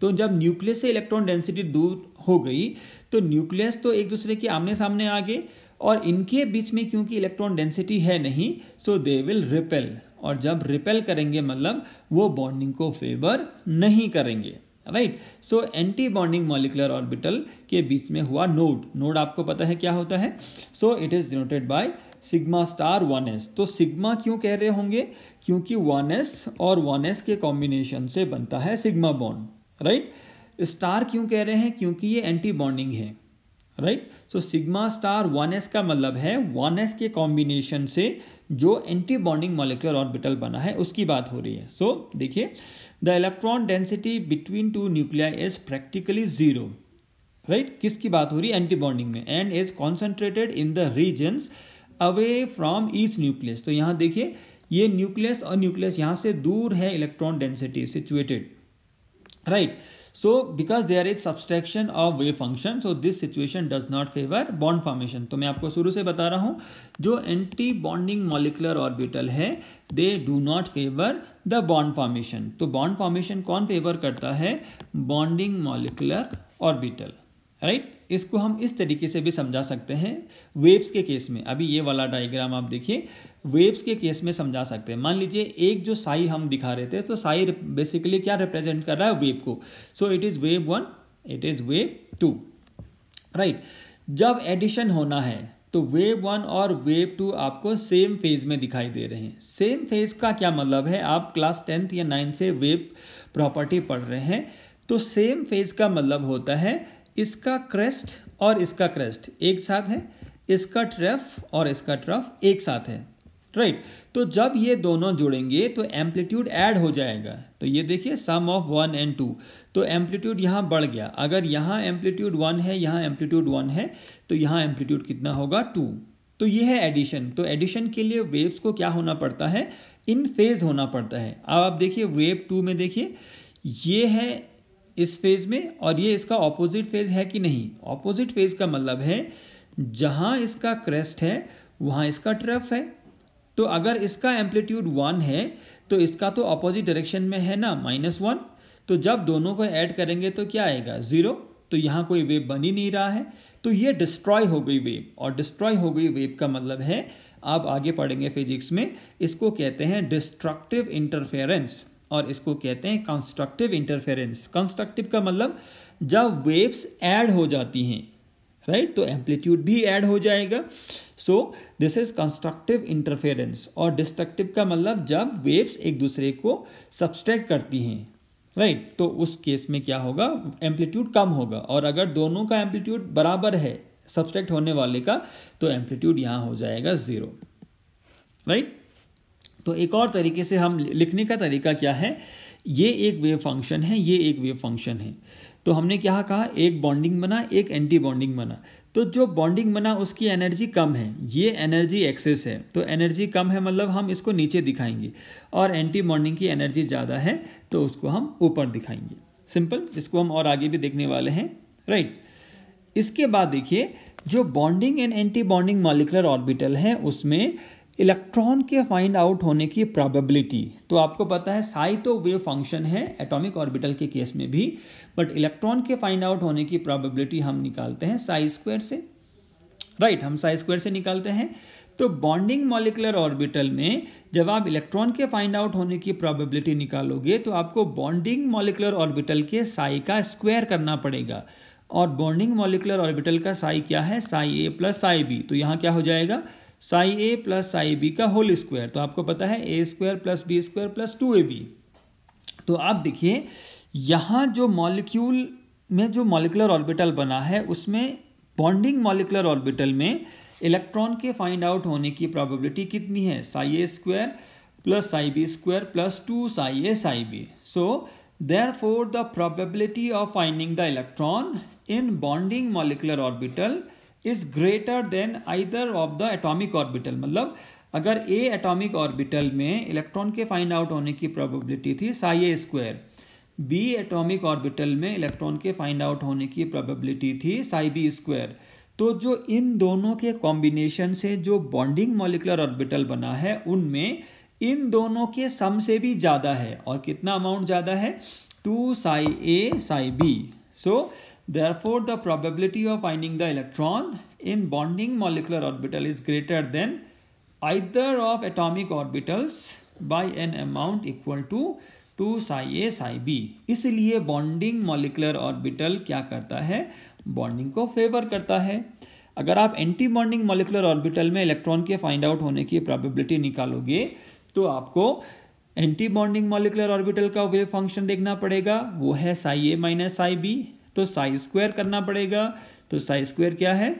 S1: तो जब न्यूक्लियस से इलेक्ट्रॉन डेंसिटी दूर हो गई तो न्यूक्लियस तो एक दूसरे के आमने सामने आ गए और इनके बीच में क्योंकि इलेक्ट्रॉन डेंसिटी है नहीं सो दे विल रिपेल और जब रिपेल करेंगे मतलब वो बॉन्डिंग को फेवर नहीं करेंगे right so anti bonding molecular orbital के बीच में हुआ नोड नोड आपको पता है क्या होता है so it is denoted by sigma star one s तो सिग्मा क्यों कह रहे होंगे क्योंकि वन एस और वन एस के कॉम्बिनेशन से बनता है सिग्मा बॉन्ड राइट स्टार क्यों कह रहे हैं क्योंकि ये एंटी बॉन्डिंग है right so sigma star one s का मतलब है वन एस के कॉम्बिनेशन से जो एंटी बॉन्डिंग मॉलिकुलर ऑर्बिटल बना है उसकी बात हो रही है सो देखिए the electron density between two nuclei is practically zero right किसकी बात हो रही है एंटी बॉन्डिंग में and is concentrated in the regions away from each nucleus तो यहाँ देखिए ये न्यूक्लियस और न्यूक्लियस यहाँ से दूर है electron density situated right right. so because there is subtraction of wave function so this situation does not favor bond formation तो मैं आपको शुरू से बता रहा हूँ जो एंटी बॉन्डिंग मॉलिकुलर ऑर्बिटल है they do not favour the bond formation तो बॉन्ड फॉर्मेशन कौन फेवर करता है बॉन्डिंग मॉलिकुलर ऑर्बिटल राइट इसको हम इस तरीके से भी समझा सकते हैं वेव्स के केस में अभी ये वाला डायग्राम आप देखिए वेव्स के केस में समझा सकते हैं मान लीजिए एक जो साई हम दिखा रहे थे तो साई बेसिकली क्या रिप्रेजेंट कर रहा है वेव को so it is wave one it is wave two right जब एडिशन होना है तो वेव वन और वेव टू आपको सेम फेज में दिखाई दे रहे हैं सेम फेज का क्या मतलब है आप क्लास टेंथ या नाइन्थ से वेव प्रॉपर्टी पढ़ रहे हैं तो सेम फेज का मतलब होता है इसका क्रेस्ट और इसका क्रेस्ट एक साथ है इसका ट्रफ और इसका ट्रफ एक साथ है राइट right. तो जब ये दोनों जुड़ेंगे तो एम्पलीट्यूड ऐड हो जाएगा तो ये देखिए sum of one and two तो एम्पलीट्यूड यहाँ बढ़ गया अगर यहाँ एम्पलीट्यूड वन है यहाँ एम्पलीट्यूड वन है तो यहाँ एम्पलीट्यूड कितना होगा टू तो ये है एडिशन तो एडिशन के लिए वेव्स को क्या होना पड़ता है इन फेज होना पड़ता है अब आप देखिए वेव टू में देखिए ये है इस फेज में और ये इसका ऑपोजिट फेज है कि नहीं ऑपोजिट फेज का मतलब है जहाँ इसका क्रेस्ट है वहाँ इसका ट्रफ है तो अगर इसका एम्पलीट्यूड वन है तो इसका तो अपोजिट डायरेक्शन में है ना माइनस वन तो जब दोनों को ऐड करेंगे तो क्या आएगा ज़ीरो तो यहाँ कोई वेव बन ही नहीं रहा है तो ये डिस्ट्रॉय हो गई वेव और डिस्ट्रॉय हो गई वेव का मतलब है आप आगे पढ़ेंगे फिजिक्स में इसको कहते हैं डिस्ट्रक्टिव इंटरफेरेंस और इसको कहते हैं कंस्ट्रक्टिव इंटरफेरेंस कंस्ट्रक्टिव का मतलब जब वेव्स ऐड हो जाती हैं राइट तो एम्पलीट्यूड भी ऐड हो जाएगा so this is constructive interference और डिस्ट्रक्टिव का मतलब जब वेव्स एक दूसरे को सब्सट्रैक्ट करती हैं राइट right, तो उस केस में क्या होगा एम्पलीट्यूड कम होगा और अगर दोनों का एम्पलीट्यूड बराबर है सब्सट्रैक्ट होने वाले का तो एम्पलीट्यूड यहाँ हो जाएगा ज़ीरो राइट right? तो एक और तरीके से हम लिखने का तरीका क्या है ये एक वेव फंक्शन है ये एक वेव फंक्शन है तो हमने क्या कहा एक बॉन्डिंग बना एक एंटी बॉन्डिंग बना तो जो बॉन्डिंग बना उसकी एनर्जी कम है ये एनर्जी एक्सेस है तो एनर्जी कम है मतलब हम इसको नीचे दिखाएंगे और एंटी बॉन्डिंग की एनर्जी ज़्यादा है तो उसको हम ऊपर दिखाएंगे सिंपल इसको हम और आगे भी देखने वाले हैं राइट इसके बाद देखिए जो bonding and anti bonding molecular orbital है उसमें इलेक्ट्रॉन के फाइंड आउट होने की प्रोबेबिलिटी तो आपको पता है साई तो वेव फंक्शन है एटॉमिक ऑर्बिटल के केस में भी बट इलेक्ट्रॉन के फाइंड आउट होने की प्रोबेबिलिटी हम निकालते हैं साई स्क्वायर से राइट right, हम साई स्क्वायर से निकालते हैं तो बॉन्डिंग मॉलिकुलर ऑर्बिटल में जब आप इलेक्ट्रॉन के फाइंड आउट होने की प्रोबेबिलिटी निकालोगे तो आपको बॉन्डिंग मॉलिकुलर ऑर्बिटल के साई का स्क्वायर करना पड़ेगा और बॉन्डिंग मॉलिकुलर ऑर्बिटल का साई क्या है psi A plus psi B तो यहाँ क्या हो जाएगा psi A plus psi B का होल स्क्वायर तो आपको पता है A square plus B square plus two A B तो आप देखिए यहाँ जो मॉलिक्यूल में जो मॉलिकुलर ऑर्बिटल बना है उसमें बॉन्डिंग मॉलिकुलर ऑर्बिटल में इलेक्ट्रॉन के फाइंड आउट होने की प्रोबेबिलिटी कितनी है psi A square plus psi B square plus two psi A psi B so therefore the probability of finding the electron in bonding molecular orbital is greater than either of the atomic orbital मतलब अगर A atomic orbital में electron के find out होने की probability थी psi A square B atomic orbital में electron के find out होने की प्रोबेबिलिटी थी साई बी स्क्वायर तो जो इन दोनों के कॉम्बिनेशन से जो बॉन्डिंग मॉलिकुलर ऑर्बिटल बना है उनमें इन दोनों के सम से भी ज़्यादा है और कितना अमाउंट ज़्यादा है two psi A psi B so so, Therefore, the probability of finding the electron in bonding molecular orbital is greater than either of atomic orbitals by an amount equal to two psi A psi B इसलिए bonding molecular orbital क्या करता है bonding को favour करता है अगर आप anti bonding molecular orbital में इलेक्ट्रॉन के फाइंड आउट होने की प्रोबेबिलिटी निकालोगे तो आपको एंटी बॉन्डिंग मॉलिकुलर ऑर्बिटल का वेव फंक्शन देखना पड़ेगा वो है psi A minus psi B तो साई स्क्वायर करना पड़ेगा तो साई स्क्वायर क्या है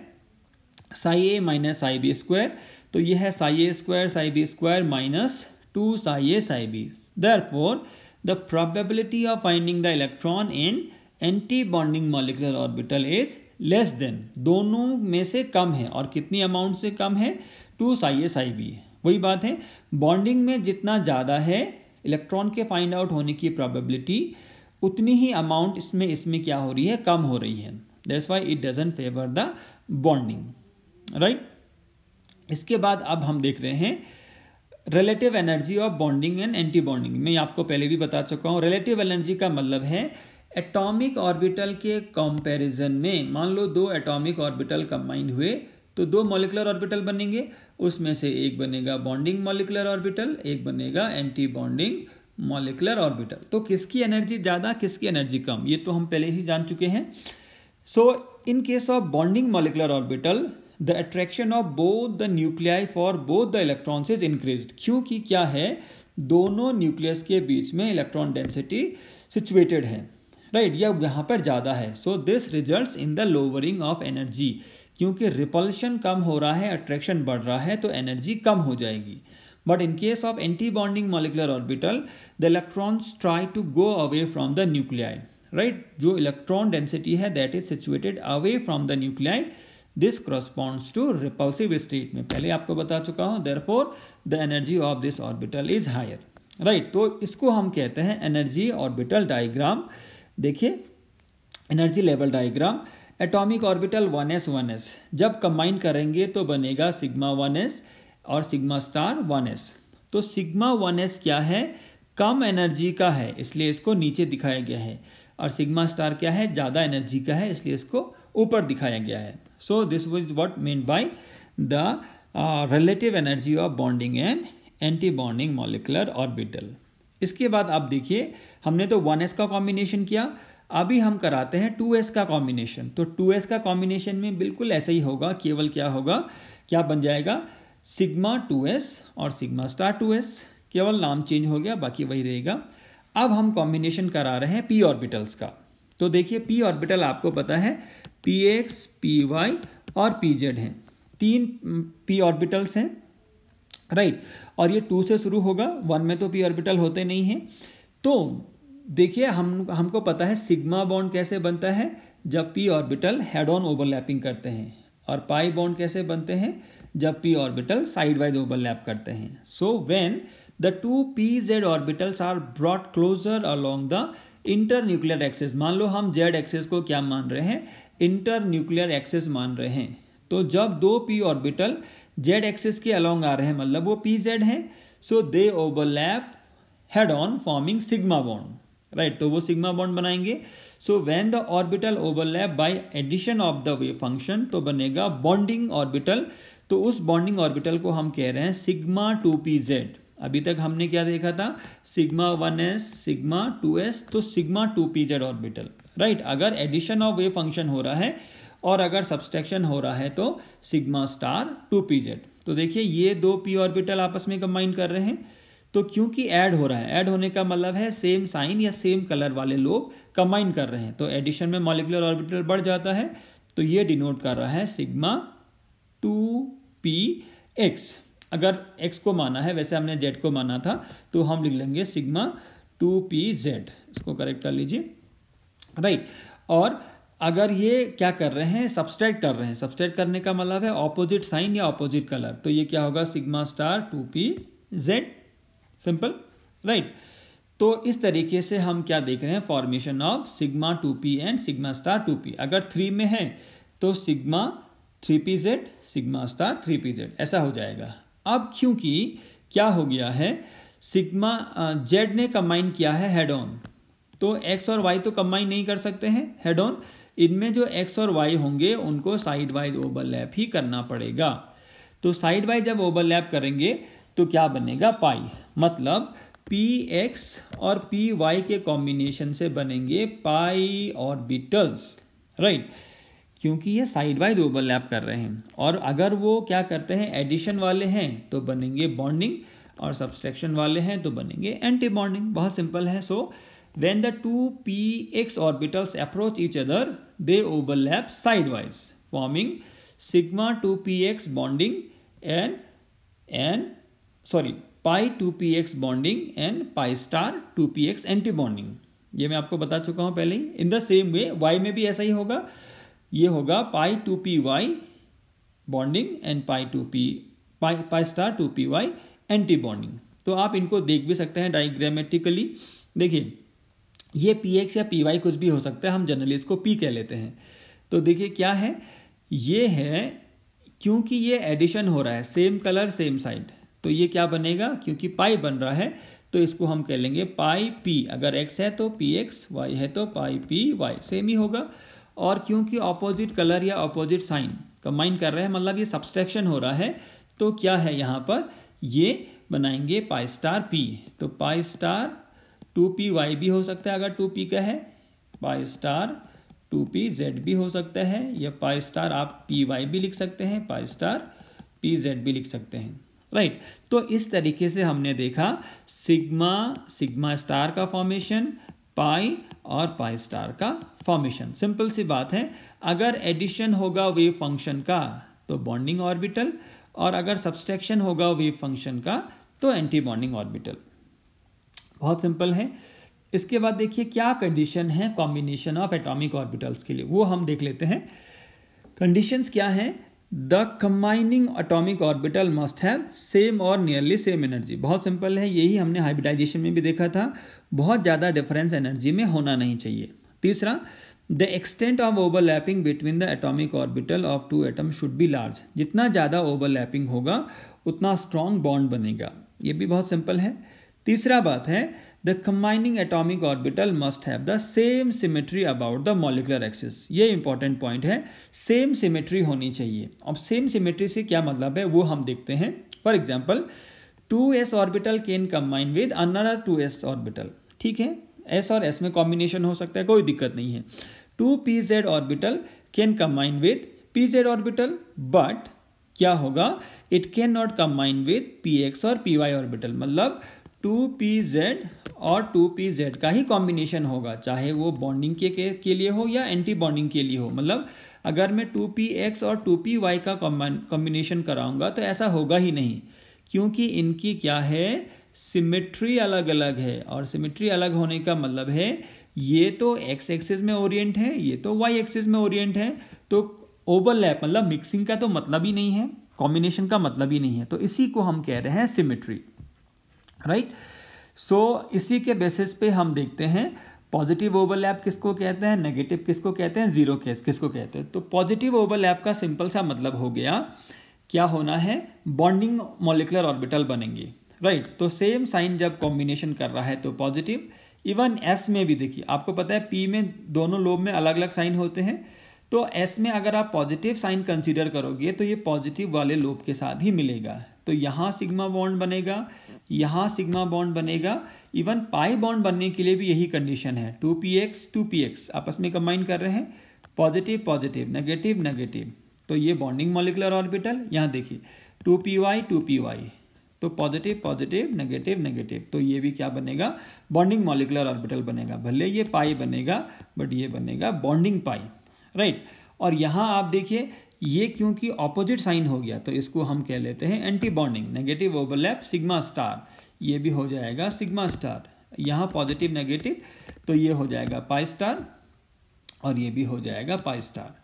S1: psi A minus psi B square तो यह है psi A square psi B square minus two psi A psi B therefore the probability of finding the electron in anti bonding molecular orbital is less than दोनों में से कम है और कितनी अमाउंट से कम है two psi A psi B वही बात है बॉन्डिंग में जितना ज़्यादा है इलेक्ट्रॉन के फाइंड आउट होने की प्रोबेबिलिटी उतनी ही अमाउंट इसमें इसमें क्या हो रही है कम हो रही है that's why it doesn't favour the bonding right इसके बाद अब हम देख रहे हैं relative energy of bonding and antibonding मैं आपको पहले भी बता चुका हूँ रिलेटिव एनर्जी का मतलब है एटॉमिक ऑर्बिटल के कंपैरिजन में मान लो दो एटॉमिक ऑर्बिटल कंबाइंड हुए तो दो मॉलिकुलर ऑर्बिटल बनेंगे उसमें से एक बनेगा बॉन्डिंग मॉलिकुलर ऑर्बिटल एक बनेगा एंटी बॉन्डिंग मोलिकुलर ऑर्बिटल तो किसकी एनर्जी ज़्यादा किसकी एनर्जी कम ये तो हम पहले ही जान चुके हैं so in case of bonding molecular orbital the attraction of both the nuclei for both the electrons is increase क्योंकि क्या है दोनों न्यूक्लियस के बीच में इलेक्ट्रॉन डेंसिटी सिचुएटेड है राइट right? या यहाँ पर ज़्यादा है so this result in the lowering of energy क्योंकि रिपल्शन कम हो रहा है अट्रैक्शन बढ़ रहा है तो एनर्जी कम हो जाएगी But in case of anti-bonding molecular orbital, the electrons try to go away from the nuclei, right? जो electron density है that is situated away from the nuclei, this corresponds to repulsive state में पहले आपको बता चुका हूँ therefore the energy of this orbital is higher, right? तो इसको हम कहते हैं energy orbital diagram, देखिए energy level diagram. Atomic orbital 1s 1s जब combine करेंगे तो बनेगा sigma 1s और सिग्मा स्टार वन एस तो सिग्मा वन एस क्या है कम एनर्जी का है इसलिए इसको नीचे दिखाया गया है और सिग्मा स्टार क्या है ज़्यादा एनर्जी का है इसलिए इसको ऊपर दिखाया गया है so this was what mean by the relative energy of bonding and anti bonding molecular orbital इसके बाद आप देखिए हमने तो 1s का कॉम्बिनेशन किया अभी हम कराते हैं 2s का कॉम्बिनेशन तो 2s का कॉम्बिनेशन में बिल्कुल ऐसा ही होगा केवल क्या होगा क्या बन जाएगा सिग्मा टू एस और सिग्मा स्टार टू एस केवल नाम चेंज हो गया बाकी वही रहेगा अब हम कॉम्बिनेशन करा रहे हैं पी ऑर्बिटल्स का तो देखिए पी ऑर्बिटल आपको पता है पी एक्स पी वाई और पी जेड हैं तीन पी ऑर्बिटल्स हैं राइट और ये टू से शुरू होगा वन में तो पी ऑर्बिटल होते नहीं हैं तो देखिए हम हमको पता है सिग्मा बॉन्ड कैसे बनता है जब p orbital head on overlapping करते हैं और पाई बॉन्ड कैसे बनते हैं जब p orbital sidewise overlap करते हैं so when the two p z orbitals are brought closer along the internuclear axis मान लो हम जेड एक्सेस को क्या मान रहे हैं इंटर न्यूक्लियर एक्सेस मान रहे हैं तो जब दो पी ऑर्बिटल जेड एक्सेस के अलोंग आ रहे हैं मतलब वो पी जेड है so they overlap head on forming sigma bond right तो वो सिग्मा बॉन्ड बनाएंगे so when the orbital overlap by addition of the wave function तो बनेगा बॉन्डिंग ऑर्बिटल तो उस बॉन्डिंग ऑर्बिटल को हम कह रहे हैं सिग्मा टू पी जेड अभी तक हमने क्या देखा था sigma one s sigma two s तो sigma two p Z orbital right अगर एडिशन ऑफ वे फंक्शन हो रहा है और अगर सब्सट्रैक्शन हो रहा है तो sigma star two p z तो देखिए ये दो पी ऑर्बिटल आपस में कंबाइन कर रहे हैं तो क्योंकि ऐड हो रहा है ऐड होने का मतलब है सेम साइन या सेम कलर वाले लोग कंबाइन कर रहे हैं तो एडिशन में मॉलिकुलर ऑर्बिटल बढ़ जाता है तो ये डिनोट कर रहा है सिग्मा टू पी एक्स अगर एक्स को माना है वैसे हमने जेड को माना था तो हम लिख लेंगे सिग्मा टू पी जेड इसको करेक्ट कर लीजिए राइट और अगर ये क्या कर रहे हैं सब्सट्रैक्ट कर रहे हैं सब्सट्रैक्ट करने का मतलब है ऑपोजिट साइन या ऑपोजिट कलर तो ये क्या होगा sigma star two p z simple right तो इस तरीके से हम क्या देख रहे हैं formation of sigma two p and sigma star two p अगर थ्री में है तो sigma three p z sigma star three p z ऐसा हो जाएगा अब क्योंकि क्या हो गया है सिग्मा जेड ने कंबाइन किया है हेड ऑन तो एक्स और वाई तो कंबाइन नहीं कर सकते हैं हेड ऑन इनमें जो एक्स और वाई होंगे उनको साइड वाइज ओवरलैप ही करना पड़ेगा तो साइड वाइज जब ओवरलैप करेंगे तो क्या बनेगा पाई मतलब पी एक्स और पी वाई के कॉम्बिनेशन से बनेंगे पाई और बीटल्स राइट right? क्योंकि ये साइड वाइज ओवरलैप कर रहे हैं और अगर वो क्या करते हैं एडिशन वाले हैं तो बनेंगे बॉन्डिंग और सब्सट्रैक्शन वाले हैं तो बनेंगे एंटी बॉन्डिंग बहुत सिंपल है so when the two p x orbitals approach each other they overlap side wise forming sigma two p x bonding and and sorry pi two p x bonding and pi star two p x anti bonding ये मैं आपको बता चुका हूँ पहले ही in the same way y में भी ऐसा ही होगा ये होगा pi two p y bonding and pi two p pi pi star two p y anti bonding तो आप इनको देख भी सकते हैं डाइग्रामेटिकली देखिए ये पी एक्स या पी वाई कुछ भी हो सकता है हम जनरली इसको पी कह लेते हैं तो देखिए क्या है ये है क्योंकि ये एडिशन हो रहा है सेम कलर सेम साइड तो ये क्या बनेगा क्योंकि पाई बन रहा है तो इसको हम कह लेंगे पाई पी अगर एक्स है तो पी एक्स वाई है तो पाई पी वाई सेम ही होगा और क्योंकि ऑपोजिट कलर या ऑपोजिट साइन कंबाइन कर रहे हैं मतलब ये सब्सट्रैक्शन हो रहा है तो क्या है यहाँ पर ये बनाएंगे पाई स्टार पी तो pi star two p y भी हो सकता है अगर टू पी का है pi star two p z भी हो सकता है या पाई स्टार आप पी वाई भी लिख सकते हैं पाई स्टार पी जेड भी लिख सकते हैं राइट right. तो इस तरीके से हमने देखा सिग्मा सिग्मा स्टार का फॉर्मेशन पाई और पाई स्टार का फॉर्मेशन सिंपल सी बात है अगर एडिशन होगा वेव फंक्शन का तो बॉन्डिंग ऑर्बिटल और अगर सब्सट्रैक्शन होगा वेव फंक्शन का तो एंटी बॉन्डिंग ऑर्बिटल बहुत सिंपल है इसके बाद देखिए क्या कंडीशन है कॉम्बिनेशन ऑफ एटॉमिक ऑर्बिटल्स के लिए वो हम देख लेते हैं कंडीशंस क्या हैं the combining atomic orbital must have same और नियरली सेम एनर्जी बहुत सिंपल है यही हमने हाइब्रिडाइजेशन में भी देखा था बहुत ज़्यादा डिफरेंस एनर्जी में होना नहीं चाहिए तीसरा the extent of overlapping between the atomic orbital of two atom should be large जितना ज़्यादा ओवरलैपिंग होगा उतना स्ट्रॉन्ग बॉन्ड बनेगा ये भी बहुत सिंपल है तीसरा बात है the combining atomic orbital must have the same symmetry about the molecular axis ये इंपॉर्टेंट पॉइंट है सेम सिमेट्री होनी चाहिए अब सेम सिमेट्री से क्या मतलब है वो हम देखते हैं for example two s orbital can combine with another two s orbital ठीक है एस और एस में कॉम्बिनेशन हो सकता है कोई दिक्कत नहीं है two p Z orbital can combine with p Z orbital but क्या होगा it can not combine with p x और पी वाई ऑर्बिटल मतलब टू पी जेड और टू पी जेड का ही कॉम्बिनेशन होगा चाहे वो बॉन्डिंग के, के, के लिए हो या एंटी बॉन्डिंग के लिए हो मतलब अगर मैं टू पी एक्स और टू पी वाई का कॉम्बिनेशन कराऊंगा तो ऐसा होगा ही नहीं क्योंकि इनकी क्या है सिमेट्री अलग अलग है और सिमेट्री अलग होने का मतलब है ये तो एक्स एक्सिस में ओरिएंट है ये तो वाई एक्सिस में ओरिएंट है तो ओवरलैप मतलब मिक्सिंग का तो मतलब ही नहीं है कॉम्बिनेशन का मतलब ही नहीं है तो इसी को हम कह रहे हैं सिमेट्री राइट सो इसी के बेसिस पे हम देखते हैं पॉजिटिव ओवरलैप किसको कहते हैं नेगेटिव किसको कहते हैं जीरो केस किसको कहते हैं तो पॉजिटिव ओवरलैप का सिंपल सा मतलब हो गया क्या होना है बॉन्डिंग मोलिकुलर ऑर्बिटल बनेंगे राइट right? तो सेम साइन जब कॉम्बिनेशन कर रहा है तो पॉजिटिव इवन एस में भी देखिए आपको पता है पी में दोनों लोब में अलग अलग साइन होते हैं तो एस में अगर आप पॉजिटिव साइन कंसीडर करोगे तो ये पॉजिटिव वाले लोब के साथ ही मिलेगा तो यहाँ सिग्मा बॉन्ड बनेगा यहाँ सिग्मा बॉन्ड बनेगा इवन पाई बॉन्ड बनने के लिए भी यही कंडीशन है two p x two p x आपस में कंबाइन कर रहे हैं पॉजिटिव पॉजिटिव नेगेटिव नेगेटिव तो ये बॉन्डिंग मॉलिकुलर ऑर्बिटल यहाँ देखिए two p y two p Y तो पॉजिटिव पॉजिटिव नेगेटिव नेगेटिव तो ये भी क्या बनेगा बॉन्डिंग मॉलिकुलर ऑर्बिटल बनेगा भले ये पाई बनेगा बट ये बनेगा बॉन्डिंग पाई राइट और यहाँ आप देखिए ये क्योंकि ऑपोजिट साइन हो गया तो इसको हम कह लेते हैं anti bonding negative overlap sigma star ये भी हो जाएगा सिग्मा स्टार यहाँ पॉजिटिव नेगेटिव तो ये हो जाएगा पाई स्टार और ये भी हो जाएगा पाई स्टार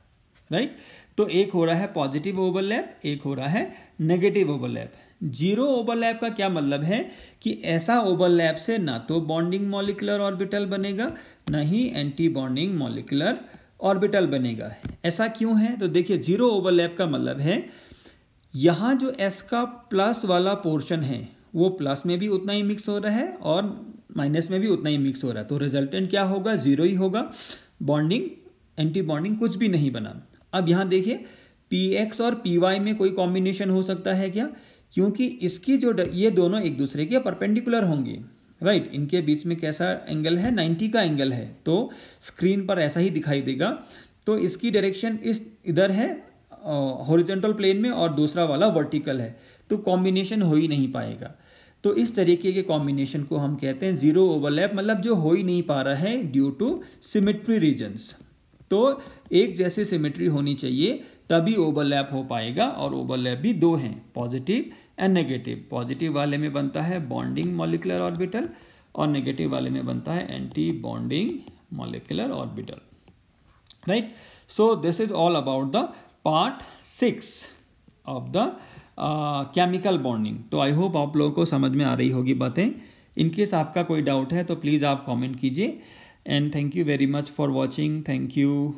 S1: राइट तो एक हो रहा है पॉजिटिव ओवरलैप एक हो रहा है नेगेटिव ओवरलैप जीरो ओवरलैप का क्या मतलब है कि ऐसा ओवरलैप से ना तो बॉन्डिंग मॉलिकुलर ऑर्बिटल बनेगा ना ही एंटी बॉन्डिंग मॉलिकुलर ऑर्बिटल बनेगा ऐसा क्यों है तो देखिए जीरो ओवरलैप का मतलब है यहाँ जो एस का प्लस वाला पोर्शन है वो प्लस में भी उतना ही मिक्स हो रहा है और माइनस में भी उतना ही मिक्स हो रहा है तो रिजल्टेंट क्या होगा जीरो ही होगा बॉन्डिंग एंटी बॉन्डिंग कुछ भी नहीं बना अब यहाँ देखिए पी एक्स और पी वाई में कोई कॉम्बिनेशन हो सकता है क्या क्योंकि इसकी जो ये दोनों एक दूसरे के परपेंडिकुलर होंगे राइट right, इनके बीच में कैसा एंगल है 90 का एंगल है तो स्क्रीन पर ऐसा ही दिखाई देगा तो इसकी डायरेक्शन इस इधर है हॉरिजेंटल प्लेन में और दूसरा वाला वर्टिकल है तो कॉम्बिनेशन हो ही नहीं पाएगा तो इस तरीके के कॉम्बिनेशन को हम कहते हैं जीरो ओवरलैप मतलब जो हो ही नहीं पा रहा है ड्यू टू सिमेट्री रीजन्स तो एक जैसे सिमेट्री होनी चाहिए तभी ओवरलैप हो पाएगा और ओवरलैप भी दो हैं पॉजिटिव एंड नेगेटिव पॉजिटिव वाले में बनता है बॉन्डिंग मॉलिकुलर ऑर्बिटल और नेगेटिव वाले में बनता है anti bonding molecular orbital right so this is all about the part six of the chemical bonding तो आई होप आप लोगों को समझ में आ रही होगी बातें इनकेस आपका कोई डाउट है तो प्लीज़ आप कॉमेंट कीजिए and thank you very much for watching thank you